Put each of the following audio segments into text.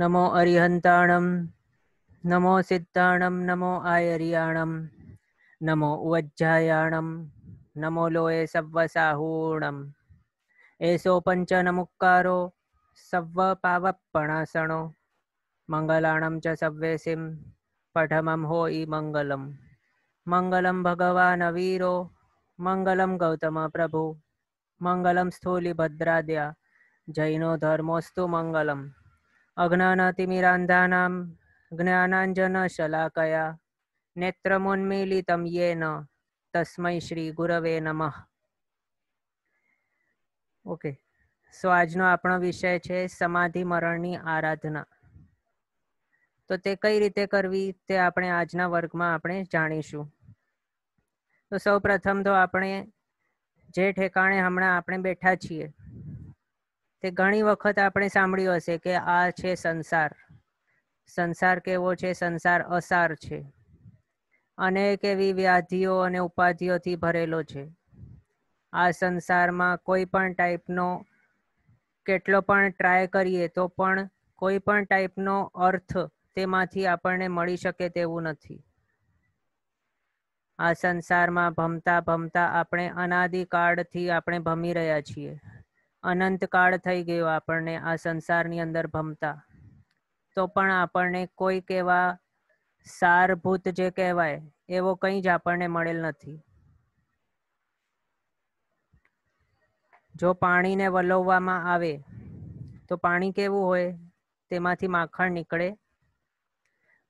નમો અરિહંતાણમ નમો સિદ્ધાણમ નમો આયરિયાણમ નમો ઉવજ્જાયાણમ નમો લોએ સવ્વસાહૂણમ એસો પંચ નમુક્કારો સવ્વ પાવપણાસણો મંગલાણમ ચ સવ્વેસિમ પઠમમ હોઈ મંગલમ મંગલમ ભગવાન વીરો મંગલમ ગૌતમ પ્રભુ મંગલમ સ્થૂલિભદ્રાદ્યા જૈનો ધર્મોસ્તુ મંગલમ અજ્ઞાનતિમિરાંધાનામ જ્ઞાનાંજનશલાકયા નેત્રમોન્મીલિતમ યેન તસ્મૈ શ્રી ગુરવે નમઃ ઓકે સો આજનો આપણો વિષય છે સમાધિ મરણની આરાધના તો તે કઈ રીતે કરવી તે આપણે આજના વર્ગમાં આપણે જાણીશું તો સૌ પ્રથમ તો આપણે જે ઠેકાણે હમણાં આપણે બેઠા છીએ તે ઘણી વખત આપણે સાંભળ્યું હશે કે આ છે સંસાર સંસાર કેવો છે સંસાર અસાર છે અનેક એવી વ્યાધિઓ અને ઉપાધિઓથી ભરેલો છે આ સંસારમાં કોઈ પણ ટાઈપનો કેટલો પણ ટ્રાય કરીએ તો પણ કોઈ પણ ટાઈપનો અર્થ તેમાંથી આપણને મળી શકે તેવું નથી આ સંસારમાં ભમતા ભમતા આપણે અનાદિકાળથી આપણે ભમી રહ્યા છીએ અનંત કાળ થઈ ગયો આપણને આ સંસારની અંદર ભમતા તો પણ આપણને કોઈ કેવા સારભૂત જે કહેવાય એવો કંઈ જ આપણને મળેલ નથી જો પાણીને વલોવવામાં આવે તો પાણી કેવું હોય તેમાંથી માખણ નીકળે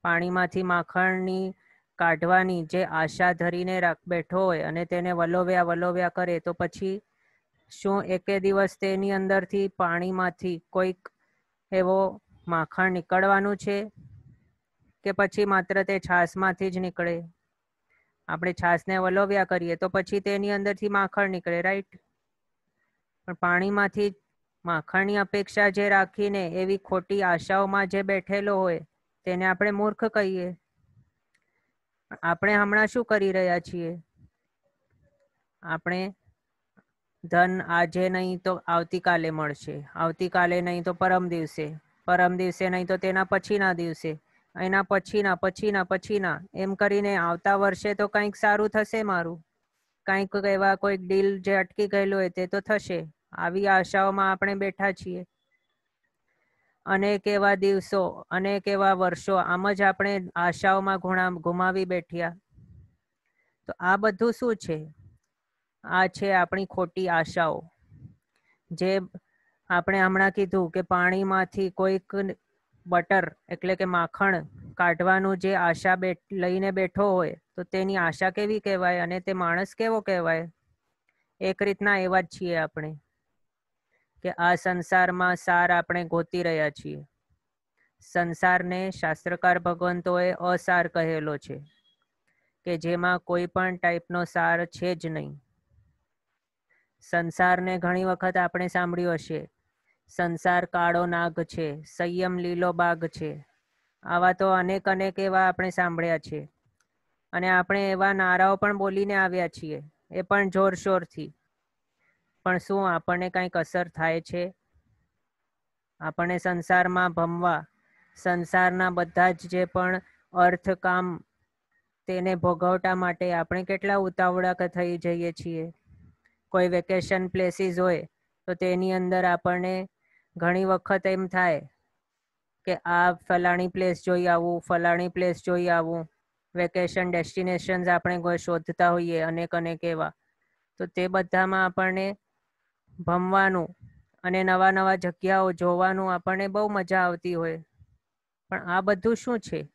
પાણીમાંથી માખણની કાઢવાની જે આશા ધરીને રાખ બેઠો હોય અને તેને વલોવ્યા વલોવ્યા કરે તો પછી શું એકે દિવસ તેની અંદરથી પાણીમાંથી કોઈક એવો માખણ નીકળવાનું છે કે પછી માત્ર તે છાશમાંથી જ નીકળે આપણે છાશને વલોવ્યા કરીએ તો પછી તેની અંદરથી માખણ નીકળે રાઈટ પણ પાણીમાંથી માખણની અપેક્ષા જે રાખીને એવી ખોટી આશાઓમાં જે બેઠેલો હોય તેને આપણે મૂર્ખ કહીએ આપણે હમણાં શું કરી રહ્યા છીએ આપણે ધન આજે નહીં તો આવતીકાલે મળશે આવતીકાલે નહીં તો પરમ દિવસે પરમ દિવસે નહીં તો તેના પછીના દિવસે એના પછીના પછીના પછીના એમ કરીને આવતા વર્ષે તો કંઈક સારું થશે મારું કંઈક એવા કોઈક ડીલ જે અટકી ગયેલું હોય તે તો થશે આવી આશાઓમાં આપણે બેઠા છીએ અનેક એવા દિવસો અનેક એવા વર્ષો આમ જ આપણે આશાઓમાં ગુમાવી બેઠ્યા તો આ બધું શું છે આ છે આપણી ખોટી આશાઓ જે આપણે હમણાં કીધું કે પાણીમાંથી કોઈક બટર એટલે કે માખણ કાઢવાનું જે આશા લઈને બેઠો હોય તો તેની આશા કેવી કહેવાય અને તે માણસ કેવો કહેવાય એક રીતના એવા જ છીએ આપણે કે આ સંસારમાં સાર આપણે ગોતી રહ્યા છીએ સંસારને શાસ્ત્રકાર ભગવંતોએ અસાર કહેલો છે કે જેમાં કોઈ પણ ટાઈપનો સાર છે જ નહીં સંસારને ઘણી વખત આપણે સાંભળ્યું હશે સંસાર કાળો નાગ છે સંયમ લીલો બાગ છે આવા તો અનેક અનેક એવા આપણે સાંભળ્યા છે અને આપણે એવા નારાઓ પણ બોલીને આવ્યા છીએ એ પણ જોરશોરથી પણ શું આપણને કંઈક અસર થાય છે આપણને સંસારમાં ભમવા સંસારના બધા જ જે પણ અર્થકામ તેને ભોગવટા માટે આપણે કેટલા ઉતાવળા થઈ જઈએ છીએ કોઈ વેકેશન પ્લેસીસ હોય તો તેની અંદર આપણને ઘણી વખત એમ થાય કે આ ફલાણી પ્લેસ જોઈ આવું ફલાણી પ્લેસ જોઈ આવું વેકેશન ડેસ્ટિનેશન્સ આપણે કોઈ શોધતા હોઈએ અનેક અનેક એવા તો તે બધામાં આપણને ભમવાનું અને નવા નવા જગ્યાઓ જોવાનું આપણને બહુ મજા આવતી હોય પણ આ બધું શું છે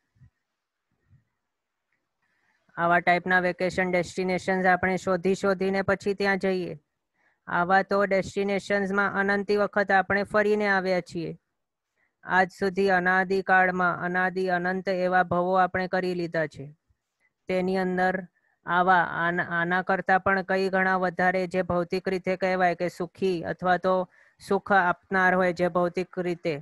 આવા ટાઈપના વેકેશન ડેસ્ટિનેશન્સ આપણે શોધી શોધીને પછી ત્યાં જઈએ આવા તો ડેસ્ટિનેશન્સમાં અનંતી વખત આપણે ફરીને આવ્યા છીએ આજ સુધી અનાદિકાળમાં અનાદિ અનંત એવા ભવો આપણે કરી લીધા છે તેની અંદર આવા આના કરતાં પણ કઈ ઘણા વધારે જે ભૌતિક રીતે કહેવાય કે સુખી અથવા તો સુખ આપનાર હોય જે ભૌતિક રીતે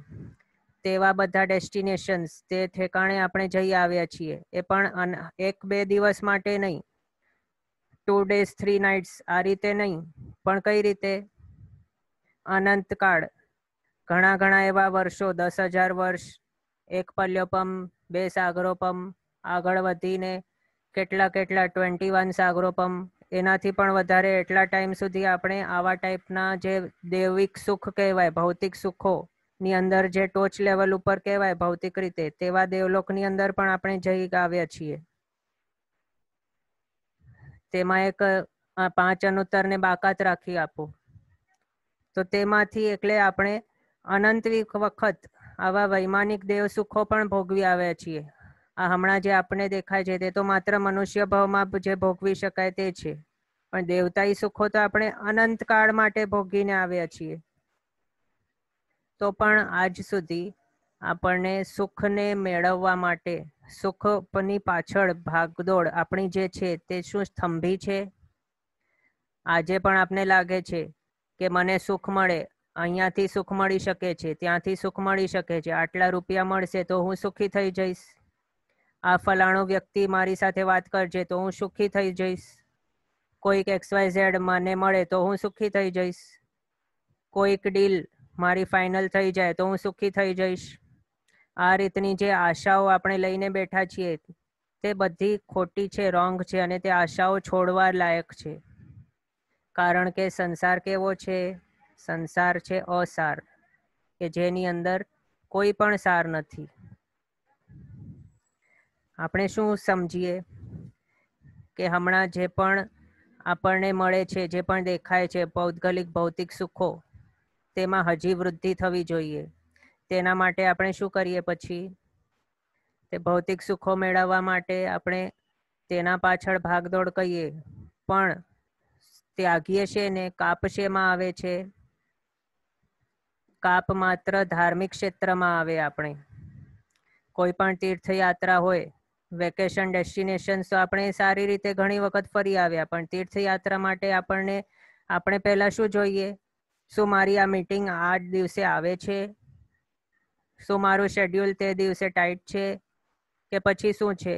તેવા બધા ડેસ્ટિનેશન્સ તે ઠેકાણે આપણે જઈ આવ્યા છીએ એ પણ એક બે દિવસ માટે નહીં ટુ ડેઝ થ્રી નાઇટ્સ આ રીતે નહીં પણ કઈ રીતે અનંતકાળ ઘણા ઘણા એવા વર્ષો દસ હજાર વર્ષ એક પલ્યોપમ બે સાગરોપમ આગળ વધીને કેટલા કેટલા ટ્વેન્ટી વન સાગરોપમ એનાથી પણ વધારે એટલા ટાઈમ સુધી આપણે આવા ટાઈપના જે દૈવિક સુખ કહેવાય ભૌતિક સુખો ની અંદર જે ટોચ લેવલ ઉપર કહેવાય ભૌતિક રીતે તેવા દેવલોકની અંદર પણ આપણે જઈ આવ્યા છીએ તેમાં એક પાંચ ને બાકાત રાખી આપો તો તેમાંથી એટલે આપણે અનંતવી વખત આવા વૈમાનિક દેવ સુખો પણ ભોગવી આવ્યા છીએ આ હમણાં જે આપણે દેખાય છે તે તો માત્ર મનુષ્ય ભાવમાં જે ભોગવી શકાય તે છે પણ દેવતાઈ સુખો તો આપણે અનંત કાળ માટે ભોગીને આવ્યા છીએ તો પણ આજ સુધી આપણને સુખને મેળવવા માટે સુખની પાછળ ભાગદોડ આપણી જે છે તે શું સ્તંભી છે આજે પણ આપને લાગે છે કે મને સુખ મળે અહીંયાથી સુખ મળી શકે છે ત્યાંથી સુખ મળી શકે છે આટલા રૂપિયા મળશે તો હું સુખી થઈ જઈશ આ ફલાણો વ્યક્તિ મારી સાથે વાત કરજે તો હું સુખી થઈ જઈશ કોઈક એક્સ વાય ઝેડ મને મળે તો હું સુખી થઈ જઈશ કોઈક ડીલ મારી ફાઇનલ થઈ જાય તો હું સુખી થઈ જઈશ આ રીતની જે આશાઓ આપણે લઈને બેઠા છીએ તે બધી ખોટી છે રોંગ છે અને તે આશાઓ છોડવા લાયક છે કારણ કે સંસાર કેવો છે સંસાર છે અસાર કે જેની અંદર કોઈ પણ સાર નથી આપણે શું સમજીએ કે હમણાં જે પણ આપણને મળે છે જે પણ દેખાય છે ભૌગોલિક ભૌતિક સુખો તેમાં હજી વૃદ્ધિ થવી જોઈએ તેના માટે આપણે શું કરીએ પછી તે ભૌતિક સુખો મેળવવા માટે આપણે તેના પાછળ ભાગદોડ કહીએ પણ ત્યાગીએ છે ને કાપશેમાં આવે છે કાપ માત્ર ધાર્મિક ક્ષેત્રમાં આવે આપણે કોઈ પણ તીર્થયાત્રા હોય વેકેશન ડેસ્ટિનેશન તો આપણે સારી રીતે ઘણી વખત ફરી આવ્યા પણ તીર્થયાત્રા માટે આપણને આપણે પહેલા શું જોઈએ શું મારી આ મીટિંગ આઠ દિવસે આવે છે શું મારું શેડ્યુલ તે દિવસે ટાઈટ છે કે પછી શું છે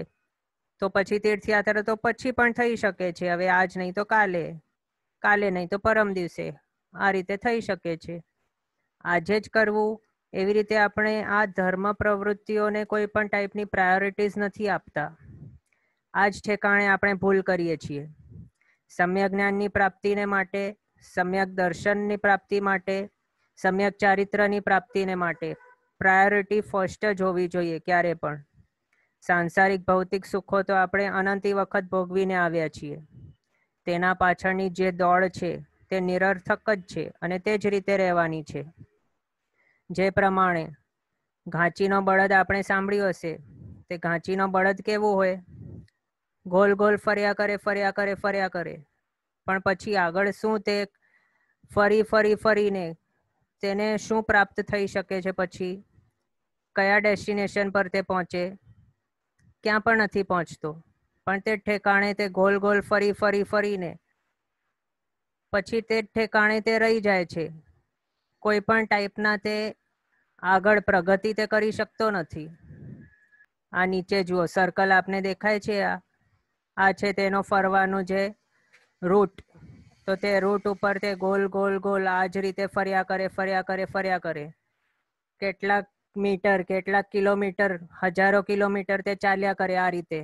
તો પછી તીર્થયાત્રા તો પછી પણ થઈ શકે છે હવે આજ નહીં તો કાલે કાલે નહીં તો પરમ દિવસે આ રીતે થઈ શકે છે આજે જ કરવું એવી રીતે આપણે આ ધર્મ પ્રવૃત્તિઓને કોઈ પણ ટાઈપની પ્રાયોરિટીઝ નથી આપતા આ જ ઠેકાણે આપણે ભૂલ કરીએ છીએ સમ્ય જ્ઞાનની પ્રાપ્તિને માટે સમ્યક દર્શનની પ્રાપ્તિ માટે સમ્યક ચારિત્રની પ્રાપ્તિને માટે પ્રાયોરિટી ફર્સ્ટ જ હોવી જોઈએ ક્યારે પણ સાંસારિક ભૌતિક સુખો તો આપણે અનંતી વખત ભોગવીને આવ્યા છીએ તેના પાછળની જે દોડ છે તે નિરર્થક જ છે અને તે જ રીતે રહેવાની છે જે પ્રમાણે ઘાંચીનો બળદ આપણે સાંભળ્યો હશે તે ઘાંચીનો બળદ કેવો હોય ગોલ ગોલ ફર્યા કરે ફર્યા કરે ફર્યા કરે પણ પછી આગળ શું તે ફરી ફરી ફરીને તેને શું પ્રાપ્ત થઈ શકે છે પછી કયા ડેસ્ટિનેશન પર તે પહોંચે ક્યાં પણ નથી પહોંચતો પણ તે ઠેકાણે તે ગોલ ગોલ ફરી ફરી ફરીને પછી તે ઠેકાણે તે રહી જાય છે કોઈ પણ ટાઈપના તે આગળ પ્રગતિ તે કરી શકતો નથી આ નીચે જુઓ સર્કલ આપને દેખાય છે આ આ છે તેનો ફરવાનો જે રૂટ તો તે રૂટ ઉપર તે ગોલ ગોલ ગોલ આ જ રીતે ફર્યા કરે ફર્યા કરે ફર્યા કરે કેટલાક મીટર કેટલાક કિલોમીટર હજારો કિલોમીટર તે ચાલ્યા કરે આ રીતે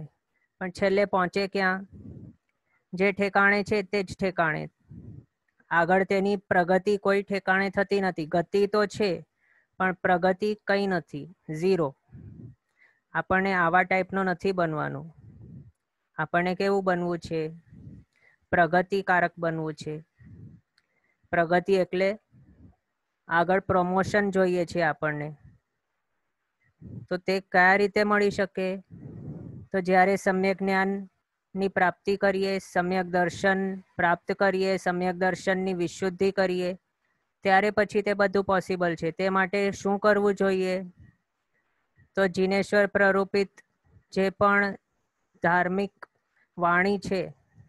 પણ છેલ્લે પહોંચે ક્યાં જે ઠેકાણે છે તે જ ઠેકાણે આગળ તેની પ્રગતિ કોઈ ઠેકાણે થતી નથી ગતિ તો છે પણ પ્રગતિ કંઈ નથી ઝીરો આપણને આવા ટાઈપનો નથી બનવાનું આપણને કેવું બનવું છે પ્રગતિકારક બનવું છે પ્રગતિ એટલે આગળ પ્રમોશન જોઈએ છે આપણને તો તે કયા રીતે મળી શકે તો જ્યારે સમ્યક જ્ઞાનની પ્રાપ્તિ કરીએ સમ્યક દર્શન પ્રાપ્ત કરીએ સમ્યક દર્શનની વિશુદ્ધિ કરીએ ત્યારે પછી તે બધું પોસિબલ છે તે માટે શું કરવું જોઈએ તો જીનેશ્વર પ્રરૂપિત જે પણ ધાર્મિક વાણી છે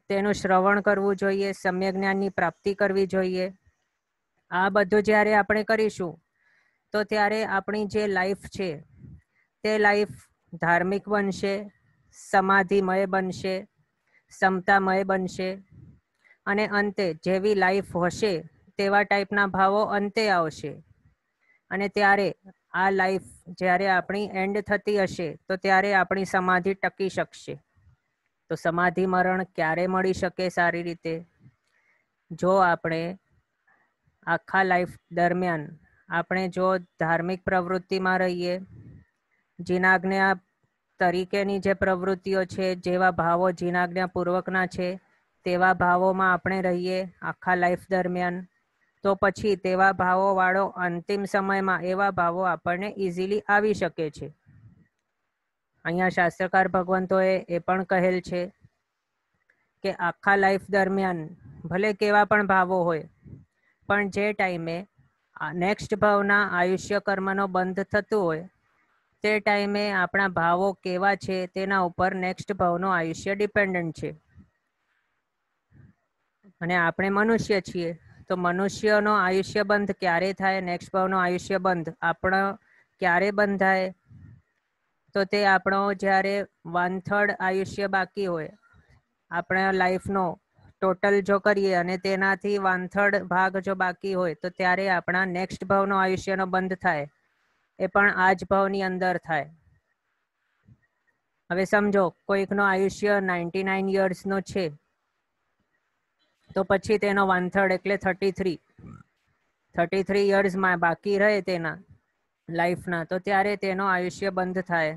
તેનું શ્રવણ કરવું જોઈએ સમ્યક જ્ઞાનની પ્રાપ્તિ કરવી જોઈએ આ બધું જ્યારે આપણે કરીશું તો ત્યારે આપણી જે લાઈફ છે તે લાઈફ ધાર્મિક બનશે સમાધિમય બનશે સમતામય બનશે અને અંતે જેવી લાઈફ હશે તેવા ટાઈપના ભાવો અંતે આવશે અને ત્યારે આ લાઈફ જ્યારે આપણી એન્ડ થતી હશે તો ત્યારે આપણી સમાધિ ટકી શકશે તો સમાધિ મરણ ક્યારે મળી શકે સારી રીતે જો આપણે આખા લાઈફ દરમિયાન આપણે જો ધાર્મિક પ્રવૃત્તિમાં રહીએ જીનાજ્ઞા તરીકેની જે પ્રવૃત્તિઓ છે જેવા ભાવો જીનાજ્ઞાપૂર્વકના છે તેવા ભાવોમાં આપણે રહીએ આખા લાઈફ દરમિયાન તો પછી તેવા ભાવોવાળો અંતિમ સમયમાં એવા ભાવો આપણને ઇઝીલી આવી શકે છે અહીંયા શાસ્ત્રકાર ભગવંતોએ એ પણ કહેલ છે કે આખા લાઈફ દરમિયાન ભલે કેવા પણ ભાવો હોય પણ જે ટાઈમે નેક્સ્ટ ભાવના આયુષ્ય કર્મનો બંધ થતું હોય તે ટાઈમે આપણા ભાવો કેવા છે તેના ઉપર નેક્સ્ટ ભાવનો આયુષ્ય ડિપેન્ડન્ટ છે અને આપણે મનુષ્ય છીએ તો મનુષ્યનો આયુષ્ય બંધ ક્યારે થાય નેક્સ્ટ ભાવનો આયુષ્ય બંધ આપણો ક્યારે બંધાય તો તે આપણો જ્યારે વન થર્ડ આયુષ્ય બાકી હોય આપણે લાઈફનો ટોટલ જો કરીએ અને તેનાથી વન થર્ડ ભાગ જો બાકી હોય તો ત્યારે આપણા નેક્સ્ટ ભાવનો આયુષ્યનો બંધ થાય એ પણ આજ ભાવની અંદર થાય હવે સમજો કોઈકનો આયુષ્ય નાઇન્ટી નાઇન યર્સનો છે તો પછી તેનો વન થર્ડ એટલે થર્ટી થ્રી થર્ટી થ્રી યર્સમાં બાકી રહે તેના લાઈફના તો ત્યારે તેનો આયુષ્ય બંધ થાય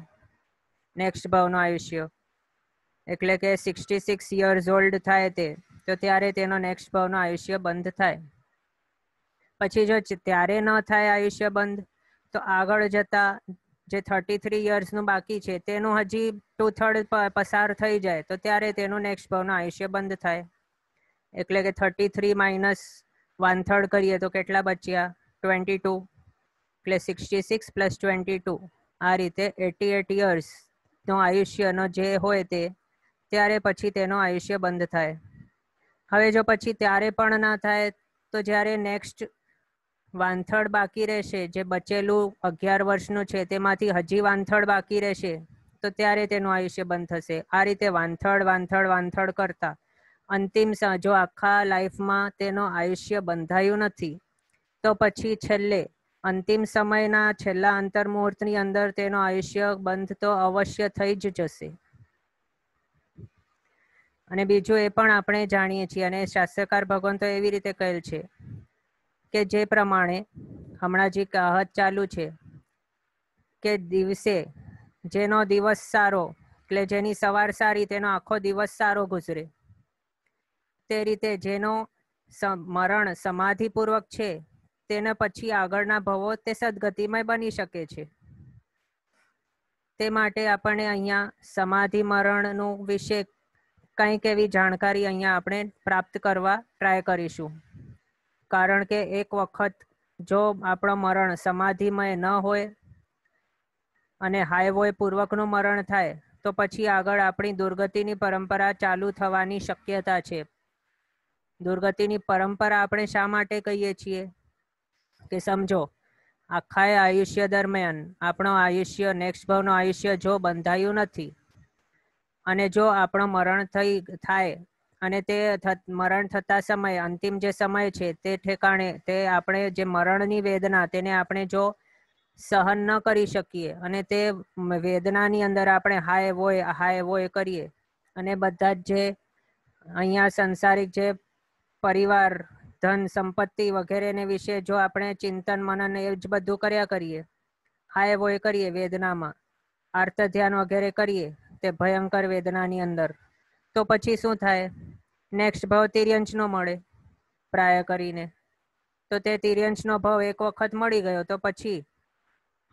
નેક્સ્ટ ભાવનું આયુષ્ય એટલે કે સિક્સટી સિક્સ યર્સ ઓલ્ડ થાય તે તો ત્યારે તેનો નેક્સ્ટ ભાવનું આયુષ્ય બંધ થાય પછી જો ત્યારે ન થાય આયુષ્ય બંધ તો આગળ જતા જે થર્ટી થ્રી યર્સનું બાકી છે તેનું હજી ટુ થર્ડ પસાર થઈ જાય તો ત્યારે તેનું નેક્સ્ટ ભાવનું આયુષ્ય બંધ થાય એટલે કે thirty three minus one third કરીએ તો કેટલા બચ્યા ટ્વેન્ટી ટુ એટલે sixty six plus twenty two આ રીતે એટી એટ યર્સ નો આયુષ્યનો જે હોય તે ત્યારે પછી તેનો આયુષ્ય બંધ થાય હવે જો પછી ત્યારે પણ ના થાય તો જ્યારે નેક્સ્ટ વાંથળ બાકી રહેશે જે બચેલું અગિયાર વર્ષનું છે તેમાંથી હજી વાંથળ બાકી રહેશે તો ત્યારે તેનું આયુષ્ય બંધ થશે આ રીતે વાંથળ વાંથળ વાંથળ કરતા અંતિમ જો આખા લાઈફમાં તેનો આયુષ્ય બંધાયું નથી તો પછી છેલ્લે અંતિમ સમયના છેલ્લા અંતર્મુહૂર્તની અંદર તેનો આયુષ્ય બંધ તો અવશ્ય થઈ જ જશે અને બીજું એ પણ આપણે જાણીએ છીએ અને શાસ્ત્રકાર ભગવાન તો એવી રીતે કહેલ છે કે જે પ્રમાણે હમણાં જે કહાવત ચાલુ છે કે દિવસે જેનો દિવસ સારો એટલે જેની સવાર સારી તેનો આખો દિવસ સારો ગુજરે તે રીતે જેનો મરણ સમાધિપૂર્વક છે તેના પછી આગળના ભવો તે સદગતિમય બની શકે છે તે માટે આપણે અહીંયા સમાધિ મરણનું વિશે કંઈક એવી જાણકારી અહીંયા આપણે પ્રાપ્ત કરવા ટ્રાય કરીશું કારણ કે એક વખત જો આપણો મરણ સમાધિમય ન હોય અને હાઈવોય પૂર્વકનું મરણ થાય તો પછી આગળ આપણી દુર્ગતિની પરંપરા ચાલુ થવાની શક્યતા છે દુર્ગતિની પરંપરા આપણે શા માટે કહીએ છીએ કે સમજો આખા આયુષ્ય દરમિયાન આપણો આયુષ્ય નેક્સ્ટ ભાવનો આયુષ્ય જો બંધાયું નથી અને જો આપણો મરણ થઈ થાય અને તે મરણ થતા સમય અંતિમ જે સમય છે તે ઠેકાણે તે આપણે જે મરણની વેદના તેને આપણે જો સહન ન કરી શકીએ અને તે વેદનાની અંદર આપણે હાય વોય હાય વોય કરીએ અને બધા જ જે અહીંયા સંસારિક જે પરિવાર ધન સંપત્તિ વગેરેને વિશે જો આપણે ચિંતન મનન એ જ બધું કર્યા કરીએ હા એવો એ કરીએ વેદનામાં આર્ત ધ્યાન વગેરે કરીએ તે ભયંકર વેદનાની અંદર તો પછી શું થાય નેક્સ્ટ ભાવ તિર્યંશનો મળે પ્રાય કરીને તો તે તિર્યંશનો ભાવ એક વખત મળી ગયો તો પછી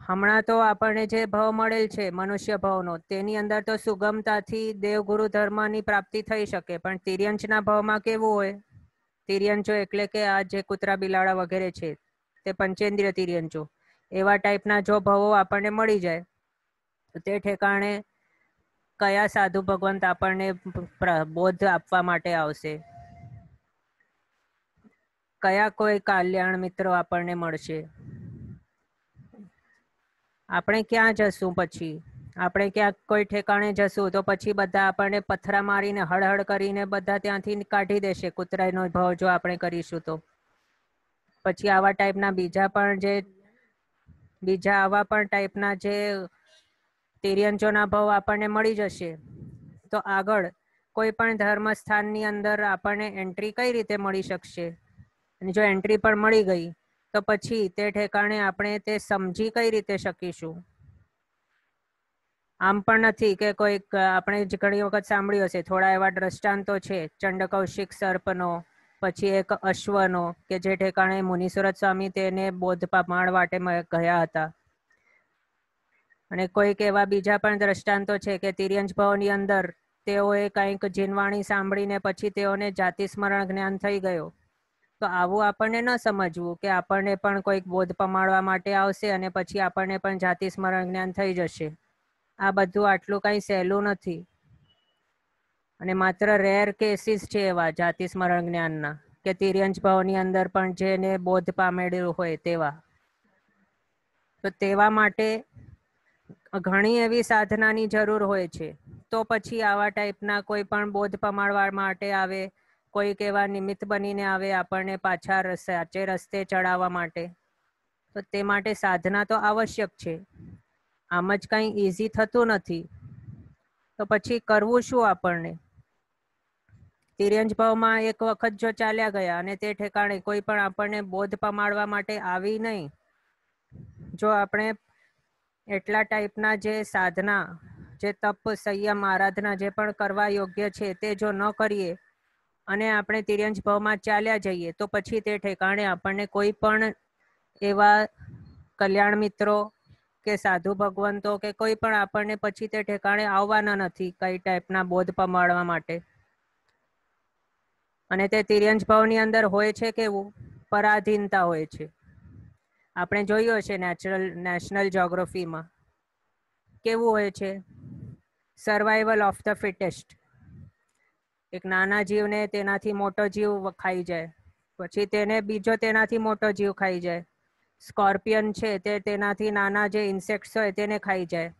હમણાં તો આપણને જે ભાવ મળેલ છે મનુષ્ય ભાવનો તેની અંદર તો સુગમતાથી દેવગુરુ ધર્મની પ્રાપ્તિ થઈ શકે પણ તિર્યંશના ભાવમાં કેવું હોય તિર્યંચો એટલે કે આ જે કૂતરા બિલાડા વગેરે છે તે પંચેન્દ્રિય તિર્યંચો એવા ટાઈપના જો ભવો આપણને મળી જાય તો તે ઠેકાણે કયા સાધુ ભગવંત આપણને બોધ આપવા માટે આવશે કયા કોઈ કલ્યાણ મિત્રો આપણને મળશે આપણે ક્યાં જશું પછી આપણે ક્યાંક કોઈ ઠેકાણે જશું તો પછી બધા આપણને પથરા મારીને હળહળ કરીને બધા ત્યાંથી કાઢી દેશે કૂતરાનો ભાવ જો આપણે કરીશું તો પછી આવા ટાઈપના બીજા પણ જે બીજા આવા પણ ટાઈપના જે તિર્યંજોના ભાવ આપણને મળી જશે તો આગળ કોઈ પણ ધર્મ સ્થાનની અંદર આપણને એન્ટ્રી કઈ રીતે મળી શકશે અને જો એન્ટ્રી પણ મળી ગઈ તો પછી તે ઠેકાણે આપણે તે સમજી કઈ રીતે શકીશું આમ પણ નથી કે કોઈક આપણે જ ઘણી વખત સાંભળ્યું હશે થોડા એવા દ્રષ્ટાંતો છે ચંડકૌશિક સર્પનો પછી એક અશ્વનો કે જે ઠેકાણે મુનિસુરત સ્વામી તેને બોધ માળ માટે ગયા હતા અને કોઈક એવા બીજા પણ દ્રષ્ટાંતો છે કે તિર્યંજ ભવની અંદર તેઓએ કંઈક જીનવાણી સાંભળીને પછી તેઓને જાતિ સ્મરણ જ્ઞાન થઈ ગયું તો આવું આપણને ન સમજવું કે આપણને પણ કોઈક બોધ પમાડવા માટે આવશે અને પછી આપણને પણ જાતિ સ્મરણ જ્ઞાન થઈ જશે આ બધું આટલું કાંઈ સહેલું નથી અને માત્ર રેર કેસીસ છે એવા જાતિ સ્મરણ જ્ઞાનના કે તિર્યંશ ભાવની અંદર પણ જેને બોધ પામેલું હોય તેવા તો તેવા માટે ઘણી એવી સાધનાની જરૂર હોય છે તો પછી આવા ટાઈપના કોઈ પણ બોધ પમાડવા માટે આવે કોઈક એવા નિમિત્ત બનીને આવે આપણને પાછા સાચે રસ્તે ચડાવવા માટે તો તે માટે સાધના તો આવશ્યક છે આમ જ કંઈ ઇઝી થતું નથી તો પછી કરવું શું આપણને તિર્યંજ ભાવમાં એક વખત જો ચાલ્યા ગયા અને તે ઠેકાણે કોઈ પણ આપણને બોધ પમાડવા માટે આવી નહીં જો આપણે એટલા ટાઈપના જે સાધના જે તપ સંયમ આરાધના જે પણ કરવા યોગ્ય છે તે જો ન કરીએ અને આપણે તિર્યંજ ભાવમાં ચાલ્યા જઈએ તો પછી તે ઠેકાણે આપણને કોઈ પણ એવા કલ્યાણ મિત્રો કે સાધુ ભગવંતો કે કોઈ પણ આપણને પછી તે ઠેકાણે આવવાના નથી કઈ ટાઈપના બોધ પમાડવા માટે અને તે તિર્યંજ ભાવની અંદર હોય છે કેવું પરાધીનતા હોય છે આપણે જોયું હશે નેચરલ નેશનલ જ્યોગ્રાફીમાં કેવું હોય છે સર્વાઈવલ ઓફ ધ ફિટેસ્ટ એક નાના જીવને તેનાથી મોટો જીવ ખાઈ જાય પછી તેને બીજો તેનાથી મોટો જીવ ખાઈ જાય સ્કોર્પિયન છે તે તેનાથી નાના જે ઇન્સેક્ટ્સ હોય તેને ખાઈ જાય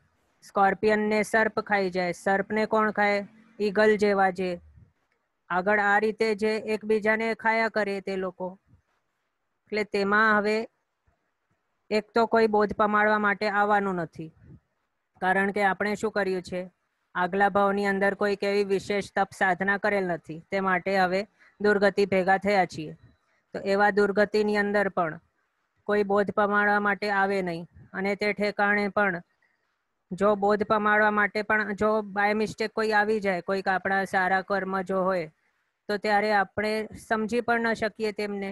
સ્કોર્પિયનને સર્પ ખાઈ જાય સર્પને કોણ ખાય ઈગલ જેવા જે આગળ આ રીતે જે એકબીજાને ખાયા કરે તે લોકો એટલે તેમાં હવે એક તો કોઈ બોધ પમાડવા માટે આવવાનું નથી કારણ કે આપણે શું કર્યું છે આગલા ભાવની અંદર કોઈ કેવી વિશેષ તપ સાધના કરેલ નથી તે માટે હવે દુર્ગતિ ભેગા થયા છીએ તો એવા દુર્ગતિની અંદર પણ કોઈ બોધ પમાડવા માટે આવે નહીં અને તે ઠેકાણે પણ જો બોધ પમાડવા માટે પણ જો બાય મિસ્ટેક કોઈ આવી જાય કોઈક આપણા સારા કર્મ જો હોય તો ત્યારે આપણે સમજી પણ ન શકીએ તેમને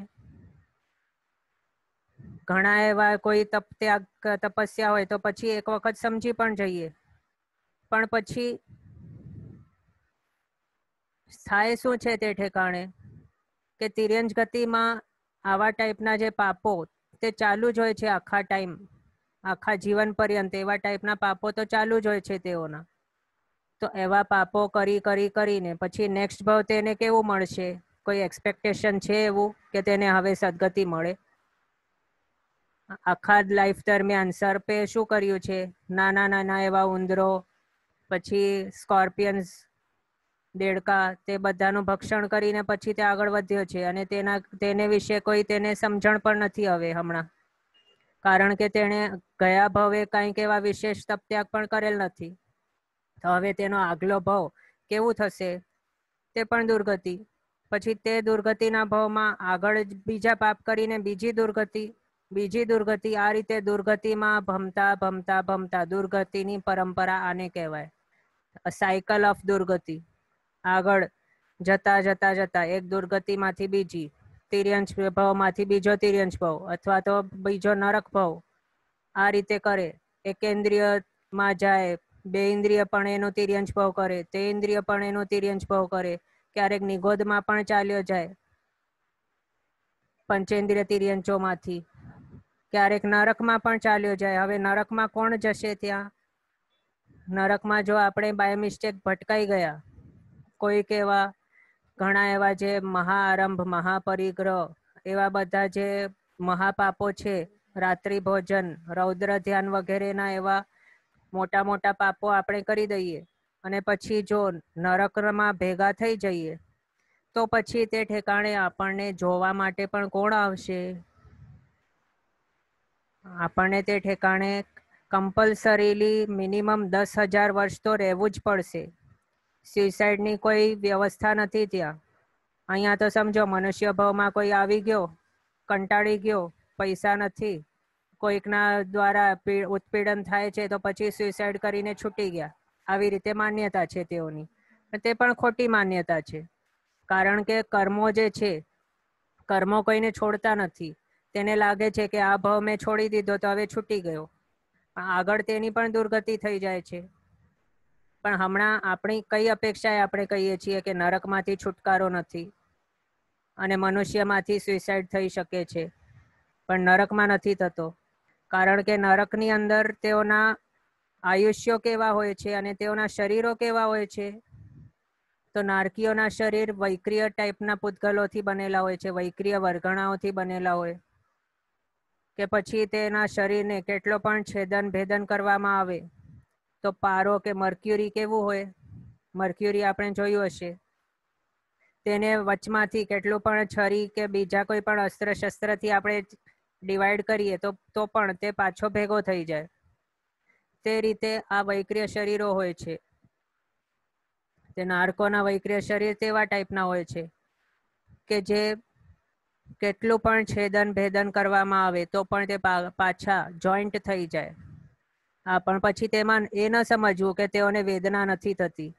ઘણા એવા કોઈ તપ ત્યાગ તપસ્યા હોય તો પછી એક વખત સમજી પણ જઈએ પણ પછી થાય શું છે તે ઠેકાણે કે તિર્યંજ ગતિમાં આવા ટાઈપના જે પાપો તે ચાલુ જ હોય છે આખા ટાઈમ આખા જીવન પર્યંત એવા ટાઈપના પાપો તો ચાલુ જ હોય છે તેઓના તો એવા પાપો કરી કરી કરીને પછી નેક્સ્ટ ભાવ તેને કેવું મળશે કોઈ એક્સપેક્ટેશન છે એવું કે તેને હવે સદગતિ મળે આખા લાઈફ દરમિયાન સર્પે શું કર્યું છે નાના નાના એવા ઉંદરો પછી સ્કોર્પિયન્સ દેડકા તે બધાનું ભક્ષણ કરીને પછી તે આગળ વધ્યો છે અને તેના તેને વિશે કોઈ તેને સમજણ પણ નથી હવે હમણાં કારણ કે તેણે ગયા ભવે કંઈક એવા વિશેષ તપત્યાગ પણ કરેલ નથી તો હવે તેનો આગલો ભાવ કેવું થશે તે પણ દુર્ગતિ પછી તે દુર્ગતિના ભાવમાં આગળ બીજા પાપ કરીને બીજી દુર્ગતિ બીજી દુર્ગતિ આ રીતે દુર્ગતિમાં ભમતા ભમતા ભમતા દુર્ગતિની પરંપરા આને કહેવાય સાયકલ ઓફ દુર્ગતિ આગળ જતા જતા જતા એક દુર્ગતિમાંથી બીજી તિર્યંશ ભાવમાંથી બીજો તિર્યંશ ભાવ અથવા તો બીજો નરક ભાવ આ રીતે કરે એક ઇન્દ્રિયમાં જાય બે ઇન્દ્રિય પણ એનો તિર્યંશ ભાવ કરે તે ઇન્દ્રિય પણ એનો તિર્યંશ ભાવ કરે ક્યારેક નિગોદમાં પણ ચાલ્યો જાય પંચેન્દ્રિય તિર્યંચોમાંથી ક્યારેક નરકમાં પણ ચાલ્યો જાય હવે નરકમાં કોણ જશે ત્યાં નરકમાં જો આપણે બાય મિસ્ટેક ભટકાઈ ગયા કોઈક એવા ઘણા એવા જે મહાઆરંભ મહાપરિગ્રહ એવા બધા જે મહાપાપો છે રાત્રિ ભોજન રૌદ્ર ધ્યાન વગેરેના એવા મોટા મોટા પાપો આપણે કરી દઈએ અને પછી જો નરકમાં ભેગા થઈ જઈએ તો પછી તે ઠેકાણે આપણને જોવા માટે પણ કોણ આવશે આપણને તે ઠેકાણે કમ્પલસરીલી મિનિમમ દસ હજાર વર્ષ તો રહેવું જ પડશે સ્યુસાઇડની કોઈ વ્યવસ્થા નથી ત્યાં અહીંયા તો સમજો મનુષ્ય ભાવમાં કોઈ આવી ગયો કંટાળી ગયો પૈસા નથી કોઈકના દ્વારા ઉત્પીડન થાય છે તો પછી સ્યુસાઇડ કરીને છૂટી ગયા આવી રીતે માન્યતા છે તેઓની તે પણ ખોટી માન્યતા છે કારણ કે કર્મો જે છે કર્મો કોઈને છોડતા નથી તેને લાગે છે કે આ ભાવ મેં છોડી દીધો તો હવે છૂટી ગયો આગળ તેની પણ દુર્ગતિ થઈ જાય છે પણ હમણાં આપણી કઈ અપેક્ષાએ આપણે કહીએ છીએ કે નરકમાંથી છુટકારો નથી અને મનુષ્યમાંથી સ્વિસાઇડ થઈ શકે છે પણ નરકમાં નથી થતો કારણ કે નરકની અંદર તેઓના આયુષ્યો કેવા હોય છે અને તેઓના શરીરો કેવા હોય છે તો નારકીઓના શરીર વૈક્રિય ટાઈપના પૂતગલોથી બનેલા હોય છે વૈક્રિય વર્ગણાઓથી બનેલા હોય કે પછી તેના શરીરને કેટલો પણ છેદન ભેદન કરવામાં આવે તો પારો કે મર્ક્યુરી કેવું હોય મર્ક્યુરી આપણે જોયું હશે તેને વચમાંથી કેટલું પણ છરી કે બીજા કોઈ પણ અસ્ત્ર શસ્ત્રથી આપણે ડિવાઈડ કરીએ તો તો પણ તે પાછો ભેગો થઈ જાય તે રીતે આ વૈક્રિય શરીરો હોય છે તે નારકોના વૈક્રિય શરીર તેવા ટાઈપના હોય છે કે જે કેટલું પણ છેદન ભેદન કરવામાં આવે તો પણ તે પાછા જોઈન્ટ થઈ જાય હા પણ પછી તેમાં એ ન સમજવું કે તેઓને વેદના નથી થતી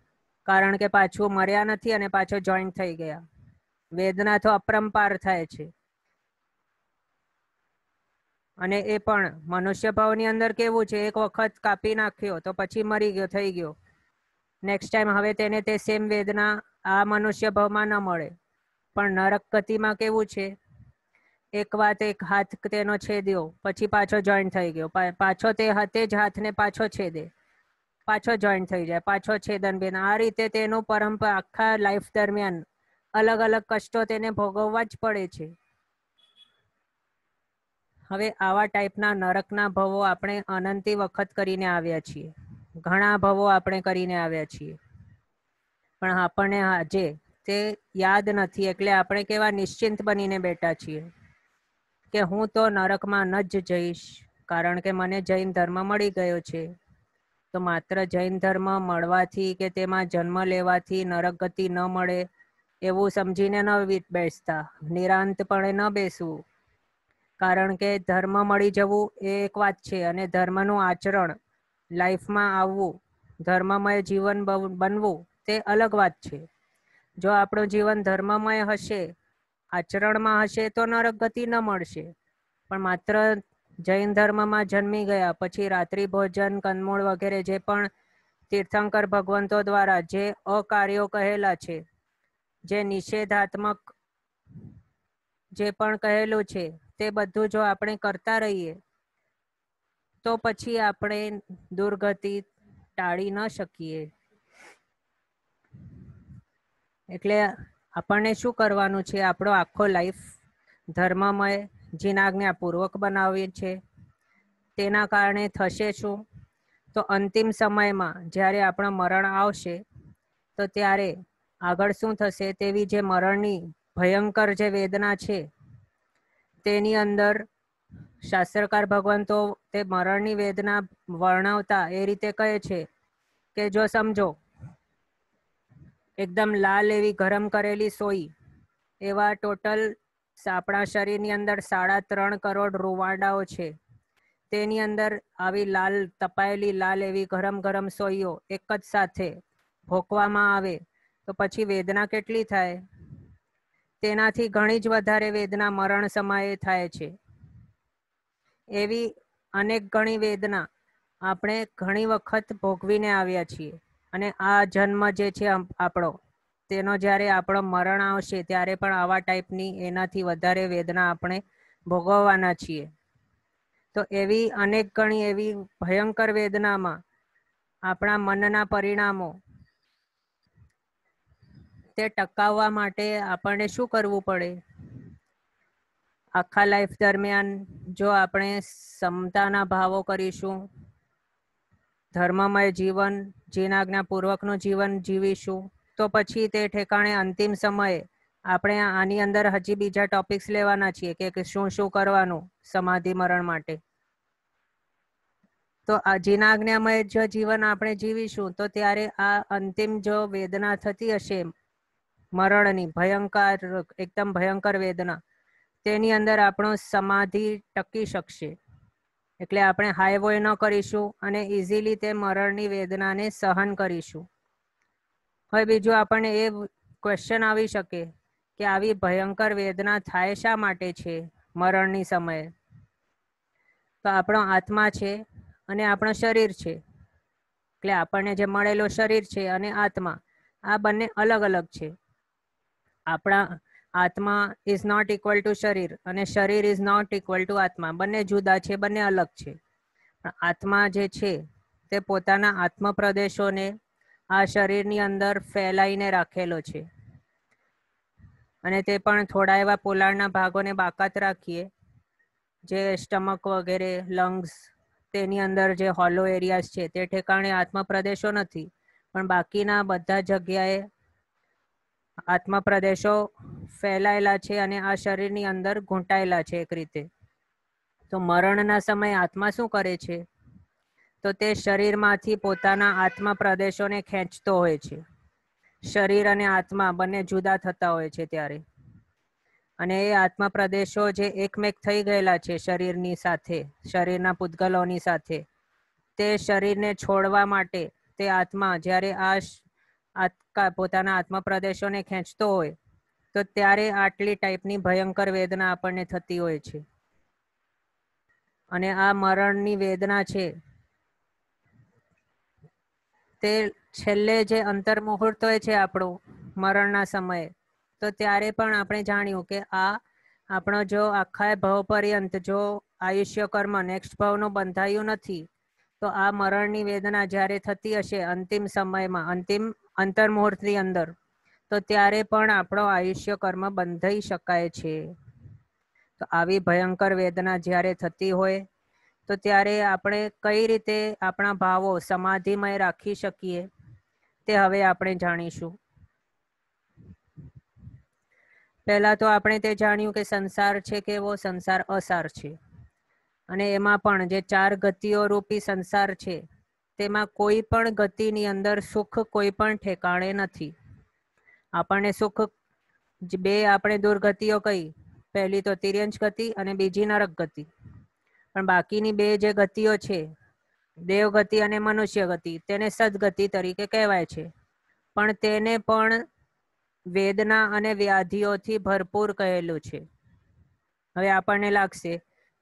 કારણ કે પાછું મર્યા નથી અને પાછો જોઈન્ટ થઈ ગયા વેદના તો અપરંપાર થાય છે અને એ પણ મનુષ્ય ભાવની અંદર કેવું છે એક વખત કાપી નાખ્યો તો પછી મરી ગયો થઈ ગયો નેક્સ્ટ ટાઈમ હવે તેને તે સેમ વેદના આ મનુષ્ય ભાવમાં ન મળે પણ નરક ગતિમાં કેવું છે એક વાત એક હાથ તેનો છેદ્યો પછી પાછો જોઈન્ટ થઈ ગયો પાછો તે હાથે જ હાથને પાછો છેદે પાછો જોઈન્ટ થઈ જાય પાછો છેદન બેન આ રીતે તેનું પરંપરા આખા લાઈફ દરમિયાન અલગ અલગ કષ્ટો તેને ભોગવવા જ પડે છે હવે આવા ટાઈપના નરકના ભવો આપણે અનંતી વખત કરીને આવ્યા છીએ ઘણા ભવો આપણે કરીને આવ્યા છીએ પણ આપણને આજે તે યાદ નથી એટલે આપણે કેવા નિશ્ચિંત બનીને બેઠા છીએ કે હું તો નરકમાં ન જ જઈશ કારણ કે મને જૈન ધર્મ મળી ગયો છે તો માત્ર જૈન ધર્મ મળવાથી કે તેમાં જન્મ લેવાથી નરક ગતિ ન મળે એવું સમજીને ન બેસતા નિરાંતપણે ન બેસવું કારણ કે ધર્મ મળી જવું એ એક વાત છે અને ધર્મનું આચરણ લાઈફમાં આવવું ધર્મમય જીવન બનવું તે અલગ વાત છે જો આપણું જીવન ધર્મમય હશે આચરણમાં હશે તો નરક ગતિ ન મળશે પણ માત્ર જૈન ધર્મમાં જન્મી ગયા પછી રાત્રિ ભોજન કંદમૂળ વગેરે જે પણ તીર્થંકર ભગવંતો દ્વારા જે અકાર્યો કહેલા છે જે નિષેધાત્મક જે પણ કહેલું છે તે બધું જો આપણે કરતા રહીએ તો પછી આપણે દુર્ગતિ ટાળી ન શકીએ એટલે આપણને શું કરવાનું છે આપણો આખો લાઈફ ધર્મમય જીનાજ્ઞાપૂર્વક બનાવીએ છે તેના કારણે થશે શું તો અંતિમ સમયમાં જ્યારે આપણો મરણ આવશે તો ત્યારે આગળ શું થશે તેવી જે મરણની ભયંકર જે વેદના છે તેની અંદર શાસ્ત્રકાર ભગવંતો તે મરણની વેદના વર્ણવતા એ રીતે કહે છે કે જો સમજો એકદમ લાલ એવી ગરમ કરેલી સોઈ એવા ટોટલ આપણા શરીરની અંદર સાડા ત્રણ કરોડ રૂવાડાઓ છે તેની અંદર આવી લાલ તપાયેલી લાલ એવી ગરમ ગરમ સોઈઓ એક જ સાથે ભોંકવામાં આવે તો પછી વેદના કેટલી થાય તેનાથી ઘણી જ વધારે વેદના મરણ સમયે થાય છે એવી અનેક ઘણી વેદના આપણે ઘણી વખત ભોગવીને આવ્યા છીએ અને આ જન્મ જે છે આપણો તેનો જ્યારે આપણો મરણ આવશે ત્યારે પણ આવા ટાઈપની એનાથી વધારે વેદના આપણે ભોગવવાના છીએ તો એવી અનેક ગણી એવી ભયંકર વેદનામાં આપણા મનના પરિણામો તે ટકાવવા માટે આપણને શું કરવું પડે આખા લાઈફ દરમિયાન જો આપણે સમતાના ભાવો કરીશું ધર્મમય જીવન જીનાજ્ઞાપૂર્વકનું જીવન જીવીશું તો પછી તે ઠેકાણે અંતિમ સમયે આપણે આની અંદર હજી બીજા ટોપિક્સ લેવાના છીએ કે શું શું કરવાનું સમાધિ મરણ માટે તો આ જીનાજ્ઞામય જો જીવન આપણે જીવીશું તો ત્યારે આ અંતિમ જો વેદના થતી હશે મરણની ભયંકર એકદમ ભયંકર વેદના તેની અંદર આપણો સમાધિ ટકી શકશે એટલે આપણે હાઈ વોય ન કરીશું અને ઇઝીલી તે મરણની વેદનાને સહન કરીશું હવે બીજું આપણને એ ક્વેશ્ચન આવી શકે કે આવી ભયંકર વેદના થાય શા માટે છે મરણની સમયે તો આપણો આત્મા છે અને આપણો શરીર છે એટલે આપણને જે મળેલો શરીર છે અને આત્મા આ બંને અલગ અલગ છે આપણા આત્મા ઇઝ નોટ ઇક્વલ ટુ શરીર અને શરીર ઇઝ નોટ ઇક્વલ ટુ આત્મા બંને જુદા છે બંને અલગ છે આત્મા જે છે તે પોતાના આત્મ પ્રદેશોને આ શરીરની અંદર ફેલાઈને રાખેલો છે અને તે પણ થોડા એવા પોલાણના ભાગોને બાકાત રાખીએ જે સ્ટમક વગેરે લંગ્સ તેની અંદર જે હોલો એરિયાઝ છે તે ઠેકાણે આત્મ પ્રદેશો નથી પણ બાકીના બધા જગ્યાએ આત્મા પ્રદેશો ફેલાયેલા છે અને આ શરીરની અંદર ઘૂંટાયેલા છે એક રીતે તો મરણના સમયે આત્મા શું કરે છે તો તે શરીરમાંથી પોતાના આત્મા પ્રદેશોને ખેંચતો હોય છે શરીર અને આત્મા બંને જુદા થતા હોય છે ત્યારે અને એ આત્મા પ્રદેશો જે એકમેક થઈ ગયેલા છે શરીરની સાથે શરીરના પૂતગલોની સાથે તે શરીરને છોડવા માટે તે આત્મા જ્યારે આ પોતાના આત્મપ્રદેશોને ખેંચતો હોય તો ત્યારે આટલી ટાઈપની ભયંકર વેદના આપણને થતી હોય છે અને આ મરણની વેદના છે તે છેલ્લે જે અંતર મુહૂર્ત હોય છે આપણું મરણના સમયે તો ત્યારે પણ આપણે જાણ્યું કે આ આપણો જો આખા ભાવ પર્યંત જો આયુષ્ય કર્મ નેક્સ્ટ ભાવનું બંધાયું નથી તો આ મરણની વેદના જ્યારે થતી હશે અંતિમ સમયમાં અંતિમ અંતર્મોહથી અંદર તો ત્યારે પણ આપણો આયુષ્ય કર્મ બંધાઈ શકાય છે તો આવી ભયંકર વેદના જ્યારે થતી હોય તો ત્યારે આપણે કઈ રીતે આપણા ભાવો સમાધિમય રાખી શકીએ તે હવે આપણે જાણીશું પહેલા તો આપણે તે જાણ્યું કે સંસાર છે કેવો સંસાર અસાર છે અને એમાં પણ જે ચાર ગતિઓ રૂપી સંસાર છે તેમાં કોઈ પણ ગતિની અંદર સુખ કોઈ પણ ઠેકાણે નથી આપણને સુખ બે આપણે દુર્ગતિઓ કહી પહેલી તો તિર્યંશ ગતિ અને બીજી નરક ગતિ પણ બાકીની બે જે ગતિઓ છે દેવ ગતિ અને મનુષ્ય ગતિ તેને સદગતિ તરીકે કહેવાય છે પણ તેને પણ વેદના અને વ્યાધિઓથી ભરપૂર કહેલું છે હવે આપણને લાગશે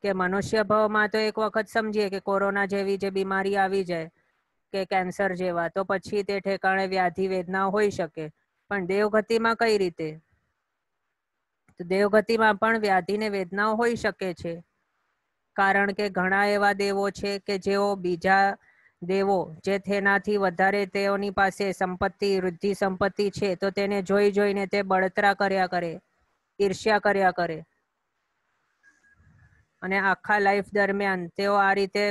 કે મનુષ્ય ભાવમાં તો એક વખત સમજીએ કે કોરોના જેવી જે બીમારી આવી જાય કે કેન્સર જેવા તો પછી તે ઠેકાણે વ્યાધિ વેદના હોઈ શકે પણ દેવગતિમાં કઈ રીતે દેવગતિમાં પણ વ્યાધિને વેદનાઓ હોઈ શકે છે કારણ કે ઘણા એવા દેવો છે કે જેઓ બીજા દેવો જે તેનાથી વધારે તેઓની પાસે સંપત્તિ વૃદ્ધિ સંપત્તિ છે તો તેને જોઈ જોઈને તે બળતરા કર્યા કરે ઈર્ષ્યા કર્યા કરે અને આખા લાઈફ દરમિયાન તેઓ આ રીતે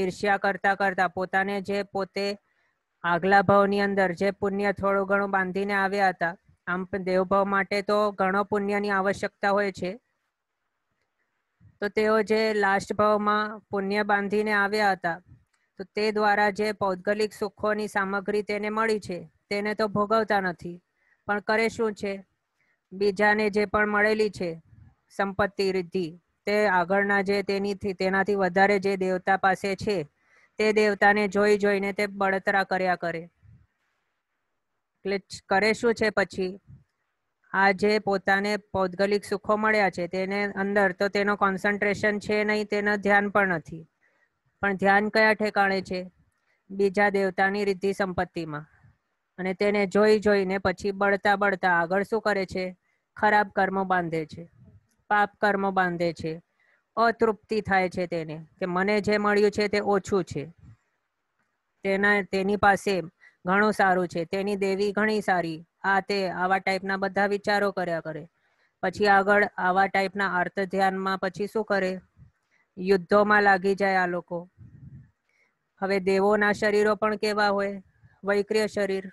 ઈર્ષ્યા કરતા કરતા પોતાને જે પોતે આગલા ભાવની અંદર જે પુણ્ય થોડું ઘણું બાંધીને આવ્યા હતા આમ દેવભાવ માટે તો ઘણો પુણ્યની આવશ્યકતા હોય છે તો તેઓ જે લાસ્ટ ભાવમાં પુણ્ય બાંધીને આવ્યા હતા તો તે દ્વારા જે પૌદ્ગલિક સુખોની સામગ્રી તેને મળી છે તેને તો ભોગવતા નથી પણ કરે શું છે બીજાને જે પણ મળેલી છે સંપત્તિ રિદ્ધિ તે આગળના જે તેની તેનાથી વધારે જે દેવતા પાસે છે તે દેવતાને જોઈ જોઈને તે બળતરા કર્યા કરે એટલે કરે શું છે પછી આ જે પોતાને પૌદ્ગલિક સુખો મળ્યા છે તેને અંદર તો તેનો કોન્સન્ટ્રેશન છે નહીં તેનું ધ્યાન પણ નથી પણ ધ્યાન કયા ઠેકાણે છે બીજા દેવતાની રીતિ સંપત્તિમાં અને તેને જોઈ જોઈને પછી બળતા બળતા આગળ શું કરે છે ખરાબ કર્મો બાંધે છે પાપ કર્મ બાંધે છે અતૃપ્તિ થાય છે તેને કે મને જે મળ્યું છે તે ઓછું છે તેના તેની પાસે ઘણું સારું છે તેની દેવી ઘણી સારી આ તે આવા ટાઈપના બધા વિચારો કર્યા કરે પછી આગળ આવા ટાઈપના અર્થ ધ્યાનમાં પછી શું કરે યુદ્ધોમાં લાગી જાય આ લોકો હવે દેવોના શરીરો પણ કેવા હોય વૈક્રિય શરીર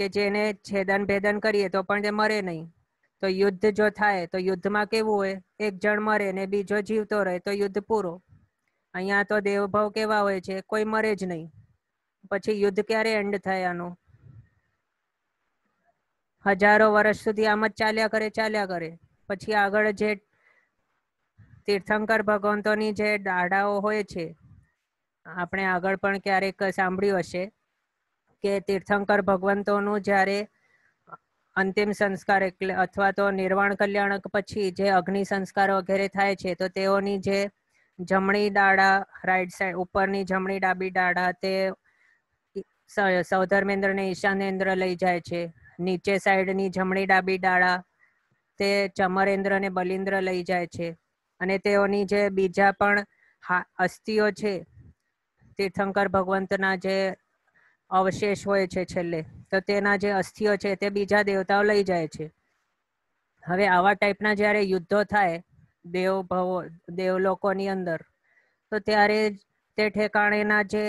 કે જેને છેદન ભેદન કરીએ તો પણ તે મરે નહીં તો યુદ્ધ જો થાય તો યુદ્ધમાં કેવું હોય એક જણ મરે ને બીજો જીવતો રહે તો યુદ્ધ પૂરો અહીંયા તો દેવભાવ કેવા હોય છે કોઈ મરે જ નહીં પછી યુદ્ધ ક્યારે એન્ડ થાય આનું હજારો વર્ષ સુધી આમ જ ચાલ્યા કરે ચાલ્યા કરે પછી આગળ જે તીર્થંકર ભગવંતોની જે દાડાઓ હોય છે આપણે આગળ પણ ક્યારેક સાંભળ્યું હશે કે તીર્થંકર ભગવંતોનું જ્યારે અંતિમ સંસ્કાર એટલે અથવા તો નિર્વાણ કલ્યાણક પછી જે અગ્નિ સંસ્કાર વગેરે થાય છે તો તેઓની જે જમણી ડાળા રાઈટ સાઈડ ઉપરની જમણી ડાબી ડાળા તે સૌધર્મેન્દ્રને ઈશાનેન્દ્ર લઈ જાય છે નીચે સાઈડની જમણી ડાબી ડાળા તે ચમરેન્દ્રને બલિન્દ્ર લઈ જાય છે અને તેઓની જે બીજા પણ અસ્થિઓ છે તીર્થંકર ભગવંતના જે અવશેષ હોય છે છેલ્લે તો તેના જે અસ્થિઓ છે તે બીજા દેવતાઓ લઈ જાય છે હવે આવા ટાઈપના જ્યારે યુદ્ધો થાય દેવ ભવો દેવલોકોની અંદર તો ત્યારે તે ઠેકાણેના જે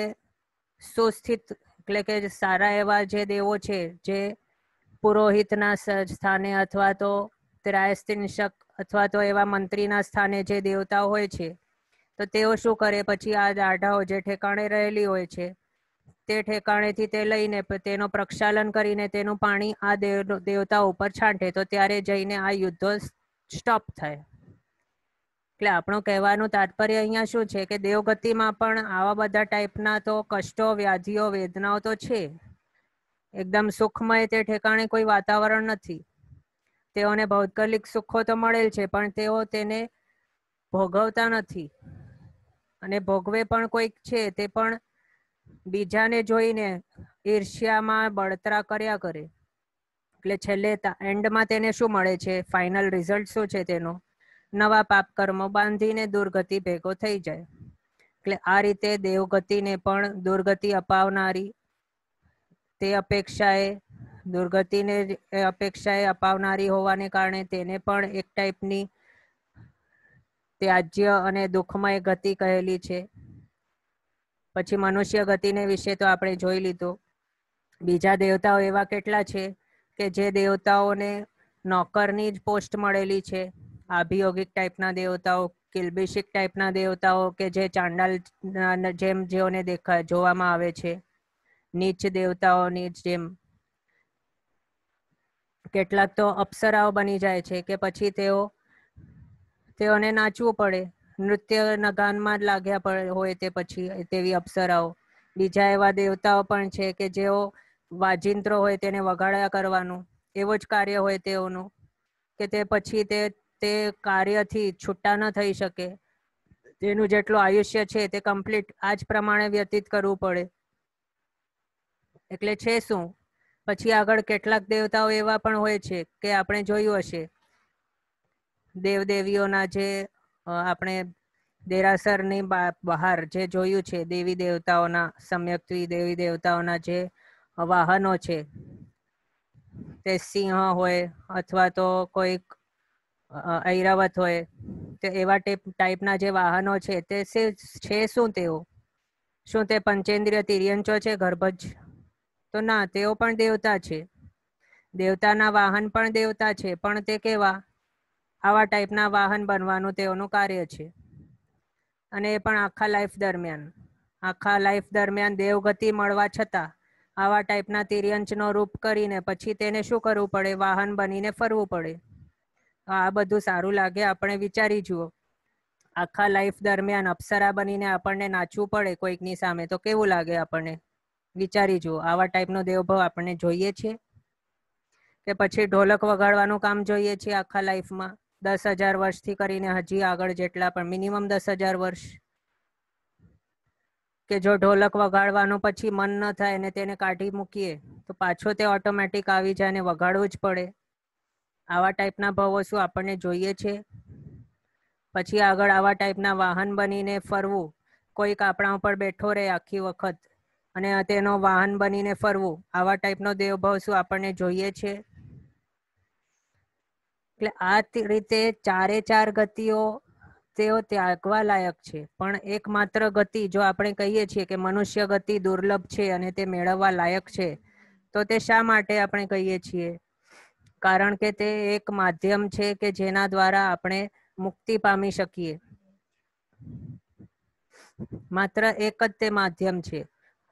સુસ્થિત એટલે કે સારા એવા જે દેવો છે જે પુરોહિતના સ્થાને અથવા તો ત્રાયસ્તિનશક અથવા તો એવા મંત્રીના સ્થાને જે દેવતાઓ હોય છે તો તેઓ શું કરે પછી આ દાઢાઓ જે ઠેકાણે રહેલી હોય છે તે ઠેકાણેથી તે લઈને તેનો પ્રક્ષાલન કરીને તેનું પાણી આ દેવતા ઉપર છાંટે તો ત્યારે જઈને આ યુદ્ધો સ્ટોપ થાય એટલે આપણો કહેવાનું તાત્પર્ય અહીંયા શું છે કે દેવગતિમાં પણ આવા બધા ટાઈપના તો કષ્ટો વ્યાધિઓ વેદનાઓ તો છે એકદમ સુખમય તે ઠેકાણે કોઈ વાતાવરણ નથી તેઓને ભૌગોલિક સુખો તો મળેલ છે પણ તેઓ તેને ભોગવતા નથી અને ભોગવે પણ કોઈક છે તે પણ બીજાને જોઈને ઈર્ષ્યામાં બળતરા કર્યા કરે એટલે છેલ્લે એન્ડમાં તેને શું મળે છે ફાઇનલ રિઝલ્ટ શું છે તેનો નવા પાપ કર્મો બાંધીને દુર્ગતિ ભેગો થઈ જાય એટલે આ રીતે દેવગતિને પણ દુર્ગતિ અપાવનારી તે અપેક્ષાએ દુર્ગતિને અપેક્ષાએ અપાવનારી હોવાને કારણે તેને પણ એક ટાઈપની ત્યાજ્ય અને દુઃખમય ગતિ કહેલી છે પછી મનુષ્ય ગતિને વિશે તો આપણે જોઈ લીધું બીજા દેવતાઓ એવા કેટલા છે કે જે દેવતાઓને નોકરની જ પોસ્ટ મળેલી છે અભિયોગિક ટાઈપના દેવતાઓ કિલ્બિશિક ટાઈપના દેવતાઓ કે જે ચાંડાલ જેમ જેઓને દેખા જોવામાં આવે છે નીચ દેવતાઓની જેમ કેટલાક તો અપ્સરાઓ બની જાય છે કે પછી તેઓ તેઓને નાચવું પડે નૃત્યના ગાનમાં જ લાગ્યા હોય તે પછી તેવી અપ્સરાઓ બીજા એવા દેવતાઓ પણ છે કે જેઓ વાજિંત્રો હોય તેને વગાડ્યા કરવાનું એવો જ કાર્ય હોય તેઓનું કે તે પછી તે તે કાર્યથી છૂટા ન થઈ શકે તેનું જેટલું આયુષ્ય છે તે કમ્પ્લીટ આ જ પ્રમાણે વ્યતીત કરવું પડે એટલે છે શું પછી આગળ કેટલાક દેવતાઓ એવા પણ હોય છે કે આપણે જોયું હશે દેવદેવીઓના જે આપણે દેરાસરની બહાર જે જોયું છે દેવી દેવતાઓના સમ્યક્તિ દેવી દેવતાઓના જે વાહનો છે તે સિંહ હોય અથવા તો કોઈક ઐરાવત હોય તે એવા ટાઈપના જે વાહનો છે તે છે શું તેઓ શું તે પંચેન્દ્રિય તિર્યંચો છે ગર્ભજ તો ના તેઓ પણ દેવતા છે દેવતાના વાહન પણ દેવતા છે પણ તે કેવા આવા ટાઈપના વાહન બનવાનું તેઓનું કાર્ય છે અને એ પણ આખા લાઈફ દરમિયાન આખા લાઈફ દરમિયાન દેવગતિ મળવા છતાં આવા ટાઈપના તિર્યંચનો રૂપ કરીને પછી તેને શું કરવું પડે વાહન બનીને ફરવું પડે આ બધું સારું લાગે આપણે વિચારી જુઓ આખા લાઈફ દરમિયાન અપ્સરા બનીને આપણને નાચવું પડે કોઈકની સામે તો કેવું લાગે આપણને વિચારી જુઓ આવા ટાઈપનો દેવભાવ આપણને જોઈએ છે કે પછી ઢોલક વગાડવાનું કામ જોઈએ છે આખા લાઈફમાં દસ હજાર વર્ષથી કરીને હજી આગળ જેટલા પણ મિનિમમ દસ હજાર વર્ષ કે જો ઢોલક વગાડવાનો પછી મન ન થાય અને તેને કાઢી મૂકીએ તો પાછો તે ઓટોમેટિક આવી જાય અને વગાડવું જ પડે આવા ટાઈપના ભાવો શું આપણને જોઈએ છે પછી આગળ આવા ટાઈપના વાહન બનીને ફરવું કોઈક આપણા ઉપર બેઠો રહે આખી વખત અને તેનો વાહન બનીને ફરવું આવા ટાઈપનો દેવભાવ શું આપણને જોઈએ છે એટલે આ રીતે ચારે ચાર ગતિઓ તેઓ ત્યાગવા લાયક છે પણ એકમાત્ર ગતિ જો આપણે કહીએ છીએ કે મનુષ્ય ગતિ દુર્લભ છે અને તે મેળવવા લાયક છે તો તે શા માટે આપણે કહીએ છીએ કારણ કે તે એક માધ્યમ છે કે જેના દ્વારા આપણે મુક્તિ પામી શકીએ માત્ર એક જ તે માધ્યમ છે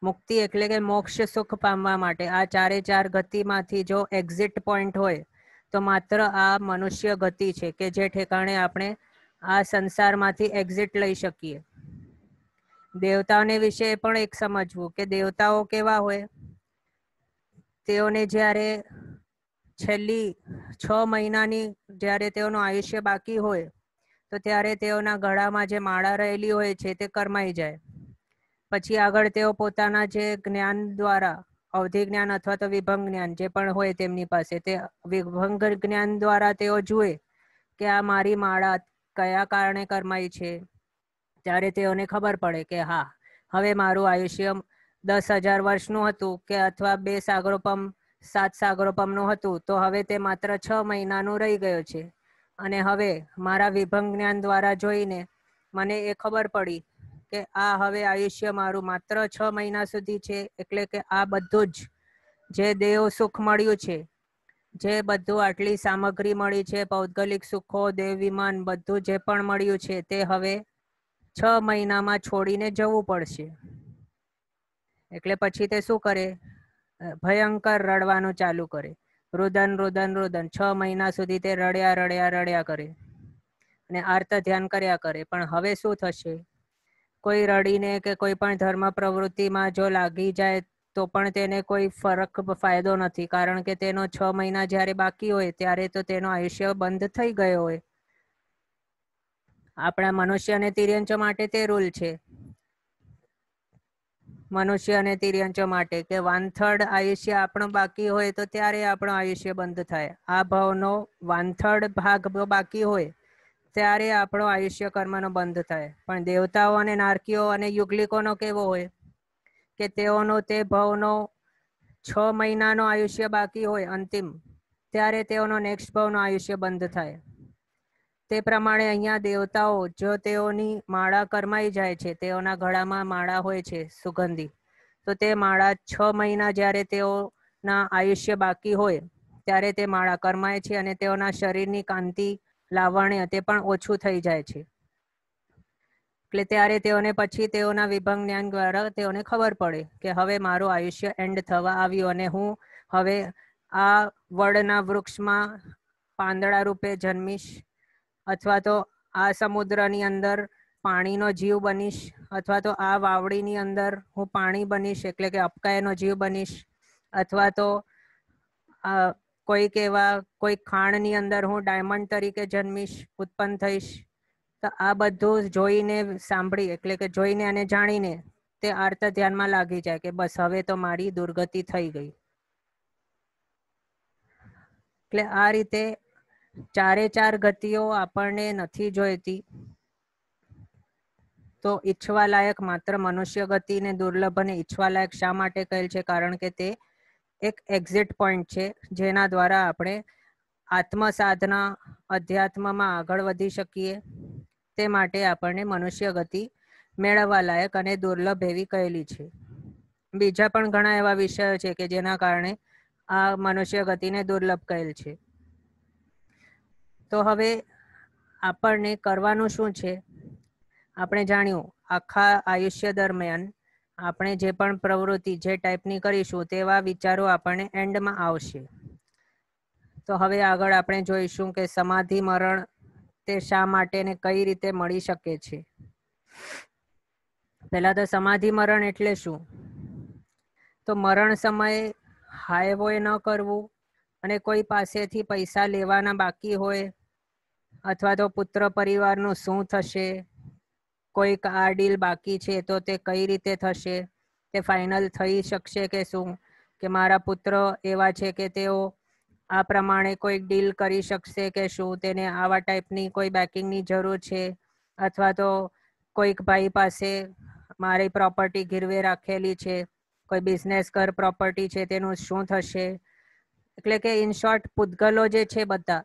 મુક્તિ એટલે કે મોક્ષ સુખ પામવા માટે આ ચારે ચાર ગતિમાંથી જો એક્ઝિટ પોઈન્ટ હોય તો માત્ર આ મનુષ્ય ગતિ છે કે જે ઠેકાણે આપણે આ સંસારમાંથી એક્ઝિટ લઈ શકીએ દેવતાઓને વિશે પણ એક સમજવું કે દેવતાઓ કેવા હોય તેઓને જ્યારે છેલ્લી છ મહિનાની જ્યારે તેઓનું આયુષ્ય બાકી હોય તો ત્યારે તેઓના ગળામાં જે માળા રહેલી હોય છે તે કરમાઈ જાય પછી આગળ તેઓ પોતાના જે જ્ઞાન દ્વારા અવધિ જ્ઞાન અથવા તો વિભંગ જ્ઞાન જે પણ હોય તેમની પાસે તે વિભંગ જ્ઞાન દ્વારા તેઓ જુએ કે આ મારી માળા કયા કારણે કરમાઈ છે ત્યારે તેઓને ખબર પડે કે હા હવે મારું આયુષ્ય દસ હજાર વર્ષનું હતું કે અથવા બે સાગરોપમ સાત સાગરોપમનું હતું તો હવે તે માત્ર છ મહિનાનું રહી ગયો છે અને હવે મારા વિભંગ જ્ઞાન દ્વારા જોઈને મને એ ખબર પડી કે આ હવે આયુષ્ય મારું માત્ર છ મહિના સુધી છે એટલે કે આ બધું જ જે દેવ સુખ મળ્યું છે જે બધું આટલી સામગ્રી મળી છે ભૌગોલિક સુખો દેવ વિમાન બધું જે પણ મળ્યું છે તે હવે છ મહિનામાં છોડીને જવું પડશે એટલે પછી તે શું કરે ભયંકર રડવાનું ચાલુ કરે રુદન રુદન રુદન છ મહિના સુધી તે રડ્યા રડ્યા રડ્યા કરે અને આર્ત ધ્યાન કર્યા કરે પણ હવે શું થશે કોઈ રડીને કે કોઈ પણ ધર્મ પ્રવૃત્તિમાં જો લાગી જાય તો પણ તેને કોઈ ફરક ફાયદો નથી કારણ કે તેનો છ મહિના જ્યારે બાકી હોય ત્યારે તો તેનો આયુષ્ય બંધ થઈ ગયો હોય આપણા મનુષ્ય અને તિર્યંચો માટે તે રૂલ છે મનુષ્ય અને તિર્યંચો માટે કે વન આયુષ્ય આપણો બાકી હોય તો ત્યારે આપણો આયુષ્ય બંધ થાય આ ભાવનો વન ભાગ બાકી હોય ત્યારે આપણો આયુષ્ય કર્મનો બંધ થાય પણ દેવતાઓ અને નારકીઓ અને યુગલિકોનો કેવો હોય કે તેઓનો તે ભવનો છ મહિનાનો આયુષ્ય બાકી હોય અંતિમ ત્યારે તેઓનો નેક્સ્ટ ભવનો આયુષ્ય બંધ થાય તે પ્રમાણે અહીંયા દેવતાઓ જો તેઓની માળા કરમાઈ જાય છે તેઓના ગળામાં માળા હોય છે સુગંધી તો તે માળા છ મહિના જ્યારે તેઓના આયુષ્ય બાકી હોય ત્યારે તે માળા કરમાય છે અને તેઓના શરીરની કાંતિ લાવણ્ય તે પણ ઓછું થઈ જાય છે એટલે ત્યારે તેઓને પછી તેઓના વિભંગ જ્ઞાન દ્વારા તેઓને ખબર પડે કે હવે મારું આયુષ્ય એન્ડ થવા આવ્યું અને હું હવે આ વડના વૃક્ષમાં પાંદડા રૂપે જન્મીશ અથવા તો આ સમુદ્રની અંદર પાણીનો જીવ બનીશ અથવા તો આ વાવડીની અંદર હું પાણી બનીશ એટલે કે અપકાયનો જીવ બનીશ અથવા તો આ કોઈક એવા કોઈ ખાણની અંદર હું ડાયમંડ તરીકે જન્મીશ ઉત્પન્ન થઈશ તો આ બધું જોઈને સાંભળી એટલે કે જોઈને અને જાણીને તે આર્ત ધ્યાનમાં લાગી જાય કે બસ હવે તો મારી દુર્ગતિ થઈ ગઈ એટલે આ રીતે ચારે ચાર ગતિઓ આપણને નથી જોઈતી તો ઈચ્છવા લાયક માત્ર મનુષ્ય ગતિને દુર્લભ અને ઈચ્છવા લાયક શા માટે કહેલ છે કારણ કે તે એક એક્ઝિટ પોઈન્ટ છે જેના દ્વારા આપણે આત્મસાધના અધ્યાત્મમાં આગળ વધી શકીએ તે માટે આપણને મનુષ્ય ગતિ મેળવવા લાયક અને દુર્લભ એવી કહેલી છે બીજા પણ ઘણા એવા વિષયો છે કે જેના કારણે આ મનુષ્ય ગતિને દુર્લભ કહેલ છે તો હવે આપણને કરવાનું શું છે આપણે જાણ્યું આખા આયુષ્ય દરમિયાન આપણે જે પણ પ્રવૃત્તિ જે ટાઈપની કરીશું તેવા વિચારો આપણને એન્ડમાં આવશે તો હવે આગળ આપણે જોઈશું કે સમાધિ મરણ તે શા માટે ને કઈ રીતે મળી શકે છે પહેલા તો સમાધિ મરણ એટલે શું તો મરણ સમયે હાઈવે ન કરવું અને કોઈ પાસેથી પૈસા લેવાના બાકી હોય અથવા તો પુત્ર પરિવારનું શું થશે કોઈક આ ડીલ બાકી છે તો તે કઈ રીતે થશે તે ફાઇનલ થઈ શકશે કે શું કે મારા પુત્ર એવા છે કે તેઓ આ પ્રમાણે કોઈ ડીલ કરી શકશે કે શું તેને આવા ટાઈપની કોઈ બેકિંગની જરૂર છે અથવા તો કોઈક ભાઈ પાસે મારી પ્રોપર્ટી ગીરવે રાખેલી છે કોઈ બિઝનેસ કર પ્રોપર્ટી છે તેનું શું થશે એટલે કે ઇન શોર્ટ પૂતગલો જે છે બધા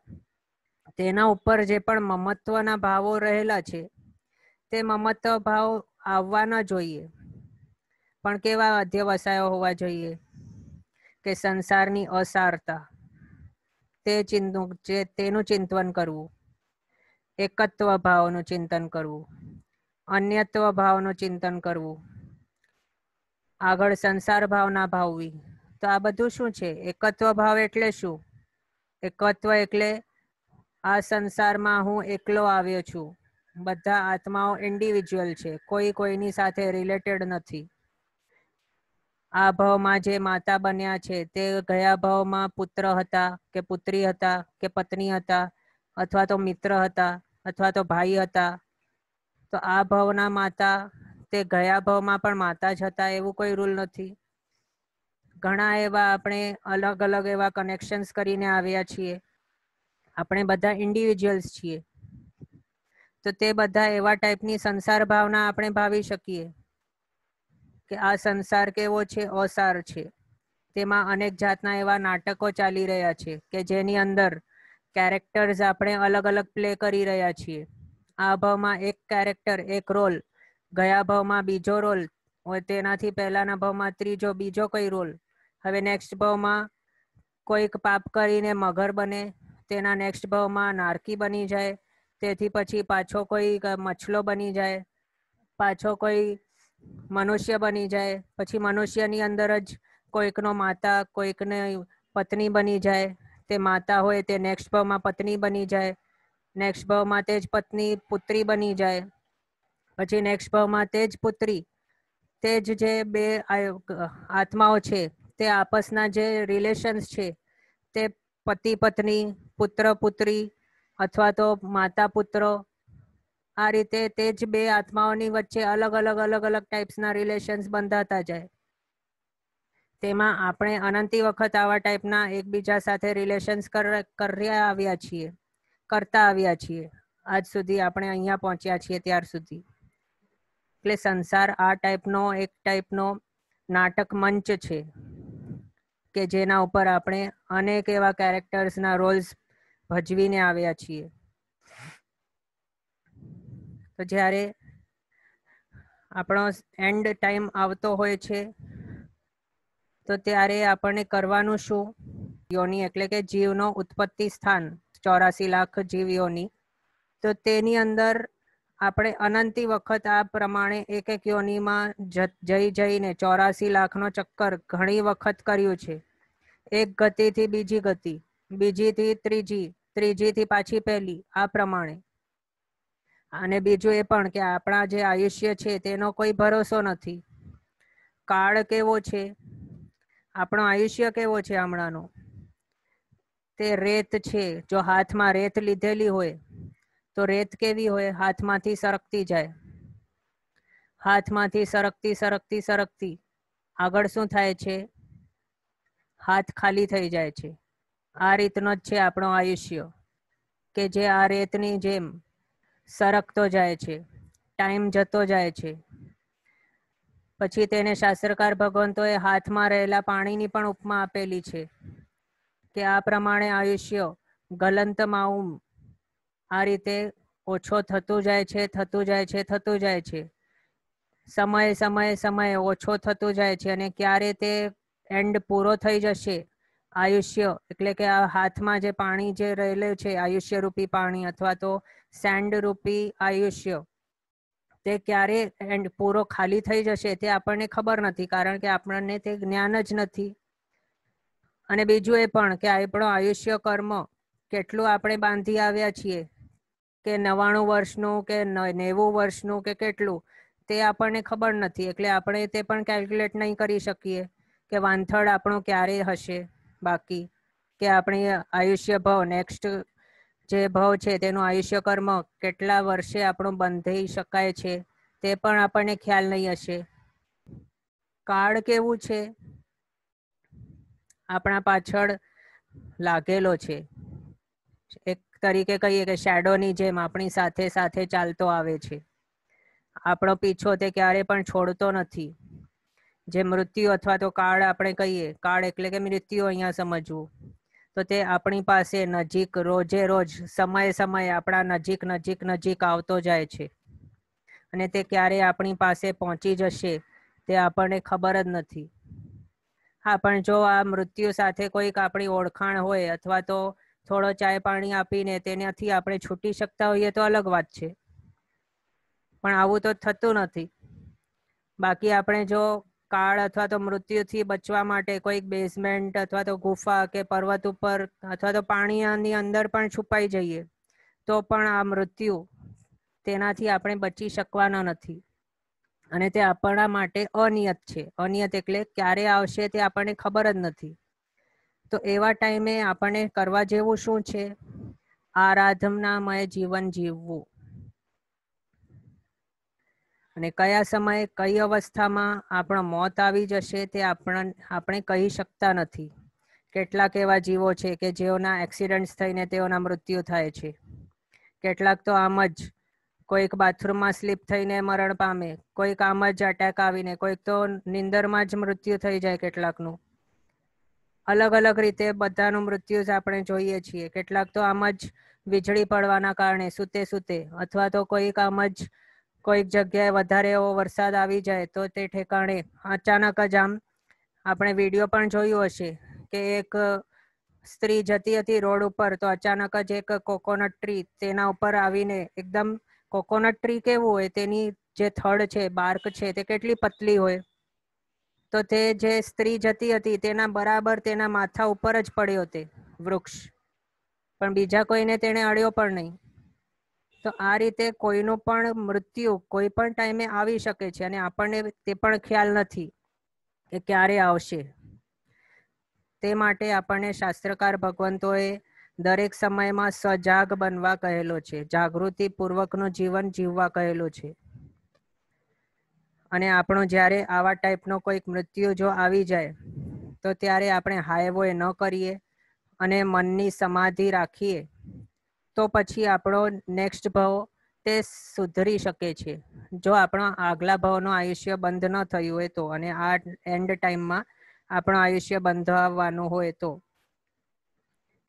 તેના ઉપર જે પણ મમત્વના ભાવો રહેલા છે તે મમત્વ ભાવ આવવા ન જોઈએ પણ કેવા અધ્યવસાયો હોવા જોઈએ કે સંસારની અસારતા તે ચિંતુ જે તેનું ચિંતન કરવું એકત્વ ભાવનું ચિંતન કરવું અન્યત્વ ભાવનું ચિંતન કરવું આગળ સંસાર ભાવના ભાવવી તો આ બધું શું છે એકત્વ ભાવ એટલે શું એકત્વ એટલે આ સંસારમાં હું એકલો આવ્યો છું બધા આત્માઓ ઇન્ડિવિજ્યુઅલ છે કોઈ કોઈની સાથે રિલેટેડ નથી આ ભાવમાં જે માતા બન્યા છે તે ગયા ભાવમાં પુત્ર હતા કે પુત્રી હતા કે પત્ની હતા અથવા તો મિત્ર હતા અથવા તો ભાઈ હતા તો આ ભાવના માતા તે ગયા ભાવમાં પણ માતા જ હતા એવું કોઈ રૂલ નથી ઘણા એવા આપણે અલગ અલગ એવા કનેક્શન્સ કરીને આવ્યા છીએ આપણે બધા ઇન્ડિવિજ્યુઅલ્સ છીએ તો તે બધા એવા ટાઈપની સંસાર ભાવના આપણે ભાવી શકીએ કે આ સંસાર કેવો છે અસાર છે તેમાં અનેક જાતના એવા નાટકો ચાલી રહ્યા છે કે જેની અંદર કેરેક્ટર્સ આપણે અલગ અલગ પ્લે કરી રહ્યા છીએ આ ભાવમાં એક કેરેક્ટર એક રોલ ગયા ભાવમાં બીજો રોલ તેનાથી પહેલાના ભાવમાં ત્રીજો બીજો કોઈ રોલ હવે નેક્સ્ટ ભાવમાં કોઈક પાપ કરીને મગર બને તેના નેક્સ્ટ ભાવમાં નારકી બની જાય તેથી પછી પાછો કોઈ મછલો બની જાય પાછો કોઈ મનુષ્ય બની જાય પછી મનુષ્યની અંદર જ કોઈકનો માતા કોઈકને પત્ની બની જાય તે માતા હોય તે નેક્સ્ટ ભાવમાં પત્ની બની જાય નેક્સ્ટ ભાવમાં તે જ પત્ની પુત્રી બની જાય પછી નેક્સ્ટ ભાવમાં તે જ પુત્રી તે જ જે બે આત્માઓ છે તે આપસના જે રિલેશન્સ છે તે પતિ પત્ની પુત્ર પુત્રી અથવા તો માતા પુત્રો આ રીતે તે જ બે આત્માઓની વચ્ચે અલગ અલગ અલગ અલગ ટાઈપ્સના રિલેશન્સ બંધાતા જાય તેમાં આપણે અનંતી વખત આવા ટાઈપના એકબીજા સાથે રિલેશન્સ કર્યા આવ્યા છીએ કરતા આવ્યા છીએ આજ સુધી આપણે અહીંયા પહોંચ્યા છીએ ત્યાર સુધી એટલે સંસાર આ ટાઈપનો એક ટાઈપનો નાટક મંચ છે કે જેના ઉપર આપણે અનેક એવા કેરેક્ટર્સના રોલ્સ ભજવીને આવ્યા છીએ તો જ્યારે આપણો એન્ડ ટાઈમ આવતો હોય છે તો ત્યારે આપણને કરવાનું શું યોની એટલે કે જીવનો ઉત્પત્તિ સ્થાન ચોરાસી લાખ જીવીઓની તો તેની અંદર આપણે અનંતી વખત આ પ્રમાણે એક એક યોનીમાં જઈ જઈને ચોરાસી લાખનો ચક્કર ઘણી વખત કર્યું છે એક ગતિથી બીજી ગતિ બીજીથી ત્રીજી ત્રીજીથી પાછી પહેલી આ પ્રમાણે અને બીજું એ પણ કે આપણા જે આયુષ્ય છે તેનો કોઈ ભરોસો નથી કાળ કેવો છે આપણો આયુષ્ય કેવો છે હમણાંનો તે રેત છે જો હાથમાં રેત લીધેલી હોય તો રેત કેવી હોય હાથમાંથી સરકતી જાય હાથમાંથી સરકતી સરકતી સરકતી આગળ શું થાય છે હાથ ખાલી થઈ જાય છે આ રીતનો જ છે આપણો આયુષ્ય કે જે આ રેતની જેમ સરકતો જાય છે ટાઈમ જતો જાય છે પછી તેને શાસ્ત્રકાર ભગવંતોએ હાથમાં રહેલા પાણીની પણ ઉપમા આપેલી છે કે આ પ્રમાણે આયુષ્ય ગલંત ગલંતમાઉમ આ રીતે ઓછો થતું જાય છે થતું જાય છે થતું જાય છે સમયે સમયે સમયે ઓછો થતું જાય છે અને ક્યારે તે એન્ડ પૂરો થઈ જશે આયુષ્ય એટલે કે આ હાથમાં જે પાણી જે રહેલું છે આયુષ્ય રૂપી પાણી અથવા તો સેન્ડ રૂપી આયુષ્ય તે ક્યારે એન્ડ પૂરો ખાલી થઈ જશે તે આપણને ખબર નથી કારણ કે આપણને તે જ્ઞાન જ નથી અને બીજું એ પણ કે આપણો આયુષ્ય કર્મ કેટલું આપણે બાંધી આવ્યા છીએ કે નવાણું વર્ષનું કે નેવું વર્ષનું કે કેટલું તે આપણને ખબર નથી એટલે આપણે તે પણ કેલ્ક્યુલેટ નહીં કરી શકીએ કે વાંથળ આપણો ક્યારે હશે બાકી કે આપણે આયુષ્ય ભાવ નેક્સ્ટ જે ભાવ છે તેનું આયુષ્ય કર્મ કેટલા વર્ષે આપણું બંધાઈ શકાય છે તે પણ આપણને ખ્યાલ નહીં હશે કાળ કેવું છે આપણા પાછળ લાગેલો છે એક તરીકે કહીએ કે શેડોની જેમ આપણી સાથે સાથે ચાલતો આવે છે આપણો પીછો તે ક્યારે પણ છોડતો નથી જે મૃત્યુ અથવા તો કાળ આપણે કહીએ કાળ એટલે કે મૃત્યુ અહીંયા સમજવું તો તે આપણી પાસે નજીક રોજે રોજ સમયે સમયે આપણા નજીક નજીક નજીક આવતો જાય છે અને તે ક્યારે આપણી પાસે પહોંચી જશે તે આપણને ખબર જ નથી હા પણ જો આ મૃત્યુ સાથે કોઈક આપણી ઓળખાણ હોય અથવા તો થોડો ચાય પાણી આપીને તેનાથી આપણે છૂટી શકતા હોઈએ તો અલગ વાત છે પણ આવું તો થતું નથી બાકી આપણે જો કાળ અથવા તો મૃત્યુથી બચવા માટે કોઈક બેઝમેન્ટ અથવા તો ગુફા કે પર્વત ઉપર અથવા તો પાણીની અંદર પણ છુપાઈ જઈએ તો પણ આ મૃત્યુ તેનાથી આપણે બચી શકવાના નથી અને તે આપણા માટે અનિયત છે અનિયત એટલે ક્યારે આવશે તે આપણને ખબર જ નથી તો એવા ટાઈમે આપણને કરવા જેવું શું છે આરાધનામય જીવન જીવવું અને કયા સમયે કઈ અવસ્થામાં આપણા મોત આવી જશે તે આપણે કહી શકતા નથી કેટલાક એવા જીવો છે કે જેઓના એક્સિડન્ટ્સ થઈને તેઓના મૃત્યુ થાય છે કેટલાક તો આમ જ કોઈક બાથરૂમમાં સ્લીપ થઈને મરણ પામે કોઈક આમ જ અટેક આવીને કોઈક તો નિંદરમાં જ મૃત્યુ થઈ જાય કેટલાકનું અલગ અલગ રીતે બધાનું મૃત્યુ જ આપણે જોઈએ છીએ કેટલાક તો આમ જ વીજળી પડવાના કારણે સૂતે સૂતે અથવા તો કોઈક આમ જ કોઈક જગ્યાએ વધારે એવો વરસાદ આવી જાય તો તે ઠેકાણે અચાનક જ આમ આપણે વિડીયો પણ જોયું હશે કે એક સ્ત્રી જતી હતી રોડ ઉપર તો અચાનક જ એક કોકોનટ ટ્રી તેના ઉપર આવીને એકદમ કોકોનટ ટ્રી કેવું હોય તેની જે થડ છે બાર્ક છે તે કેટલી પતલી હોય તો તે જે સ્ત્રી જતી હતી તેના બરાબર તેના માથા ઉપર જ પડ્યો તે વૃક્ષ પણ બીજા કોઈને તેણે અડ્યો પણ નહીં તો આ રીતે કોઈનું પણ મૃત્યુ કોઈ પણ ટાઈમે આવી શકે છે અને આપણને તે પણ ખ્યાલ નથી કે ક્યારે આવશે તે માટે આપણને શાસ્ત્રકાર ભગવંતોએ દરેક સમયમાં સજાગ બનવા કહેલો છે જાગૃતિ પૂર્વકનું જીવન જીવવા કહેલું છે અને આપણો જ્યારે આવા ટાઈપનો કોઈક મૃત્યુ જો આવી જાય તો ત્યારે આપણે હાઈવે ન કરીએ અને મનની સમાધિ રાખીએ તો પછી આપણો નેક્સ્ટ ભાવ તે સુધરી શકે છે જો આપણો આગલા ભાવનો આયુષ્ય બંધ ન થયું હોય તો અને આ એન્ડ ટાઈમમાં આપણો આયુષ્ય બંધાવવાનું હોય તો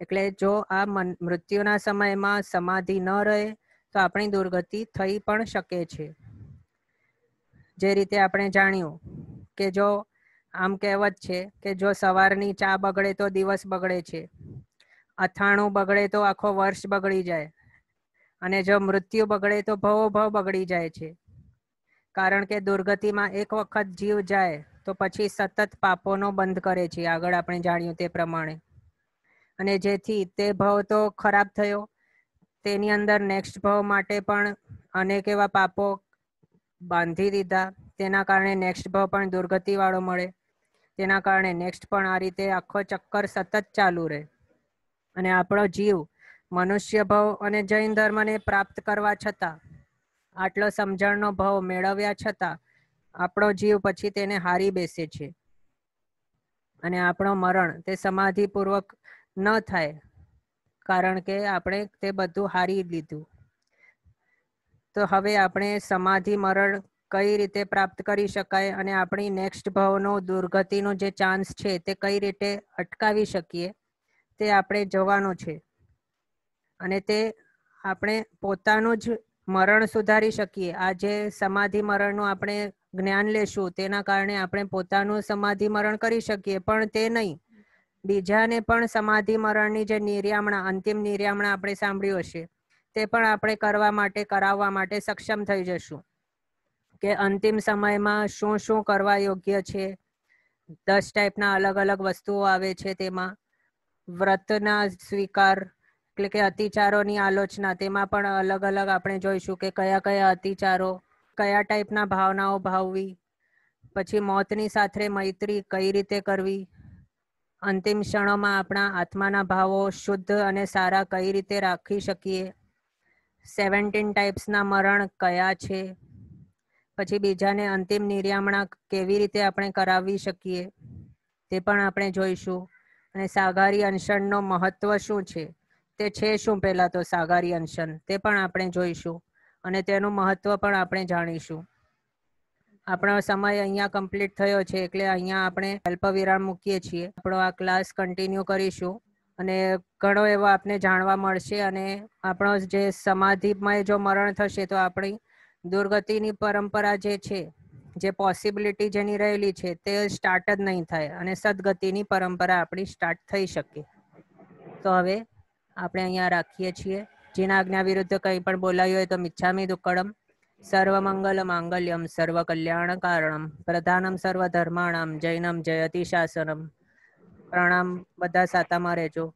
એટલે જો આ મૃત્યુના સમયમાં સમાધિ ન રહે તો આપણી દુર્ગતિ થઈ પણ શકે છે જે રીતે આપણે જાણ્યું કે જો આમ કહેવત છે કે જો સવારની ચા બગડે તો દિવસ બગડે છે અથાણું બગડે તો આખો વર્ષ બગડી જાય અને જો મૃત્યુ બગડે તો ભવો ભવ બગડી જાય છે કારણ કે દુર્ગતિમાં એક વખત જીવ જાય તો પછી સતત પાપોનો બંધ કરે છે આગળ આપણે જાણ્યું તે પ્રમાણે અને જેથી તે ભવ તો ખરાબ થયો તેની અંદર નેક્સ્ટ ભવ માટે પણ અનેક એવા પાપો બાંધી દીધા તેના કારણે નેક્સ્ટ ભવ પણ દુર્ગતિવાળો મળે તેના કારણે નેક્સ્ટ પણ આ રીતે આખો ચક્કર સતત ચાલુ રહે અને આપણો જીવ મનુષ્ય ભાવ અને જૈન ધર્મને પ્રાપ્ત કરવા છતાં આટલો સમજણનો ભાવ મેળવ્યા છતાં આપણો જીવ પછી તેને હારી બેસે છે અને આપણો મરણ તે સમાધિપૂર્વક ન થાય કારણ કે આપણે તે બધું હારી લીધું તો હવે આપણે સમાધિ મરણ કઈ રીતે પ્રાપ્ત કરી શકાય અને આપણી નેક્સ્ટ ભાવનો દુર્ગતિનો જે ચાન્સ છે તે કઈ રીતે અટકાવી શકીએ તે આપણે જવાનો છે અને તે આપણે પોતાનું જ મરણ સુધારી શકીએ આજે સમાધિ મરણનું આપણે જ્ઞાન લેશું તેના કારણે આપણે પોતાનું સમાધિ મરણ કરી શકીએ પણ તે નહીં બીજાને પણ સમાધિ મરણની જે નિર્યામણા અંતિમ નિર્યામણા આપણે સાંભળ્યું હશે તે પણ આપણે કરવા માટે કરાવવા માટે સક્ષમ થઈ જશું કે અંતિમ સમયમાં શું શું કરવા યોગ્ય છે દસ ટાઈપના અલગ અલગ વસ્તુઓ આવે છે તેમાં વ્રતના સ્વીકાર એટલે કે અતિચારોની આલોચના તેમાં પણ અલગ અલગ આપણે જોઈશું કે કયા કયા અતિચારો કયા ટાઈપના ભાવનાઓ ભાવવી પછી મોતની સાથે મૈત્રી કઈ રીતે કરવી અંતિમ ક્ષણોમાં આપણા આત્માના ભાવો શુદ્ધ અને સારા કઈ રીતે રાખી શકીએ સેવન્ટીન ટાઈપ્સના મરણ કયા છે પછી બીજાને અંતિમ નિર્યામણા કેવી રીતે આપણે કરાવી શકીએ તે પણ આપણે જોઈશું અને સાગરી અંશનનો મહત્વ શું છે તે છે શું પહેલા તો સાગારી અંશન તે પણ આપણે જોઈશું અને તેનું મહત્વ પણ આપણે જાણીશું આપણો સમય અહીંયા કમ્પ્લીટ થયો છે એટલે અહીંયા આપણે અલ્પ વિરામ મૂકીએ છીએ આપણો આ ક્લાસ કન્ટિન્યુ કરીશું અને ઘણો એવો આપને જાણવા મળશે અને આપણો જે સમાધિમય જો મરણ થશે તો આપણી દુર્ગતિની પરંપરા જે છે જે પોસિબિલિટી જેની રહેલી છે તે સ્ટાર્ટ જ નહીં થાય અને સદગતિની પરંપરા આપણી સ્ટાર્ટ થઈ શકે તો હવે આપણે અહીંયા રાખીએ છીએ જેના આજ્ઞા વિરુદ્ધ કંઈ પણ બોલાયું હોય તો મિચ્છામી દુક્કડમ સર્વમંગલ માંગલ્યમ સર્વ કલ્યાણ કારણમ પ્રધાનમ સર્વ ધર્માણમ જૈનમ જયતિ શાસનમ પ્રણામ બધા સાતામાં રહેજો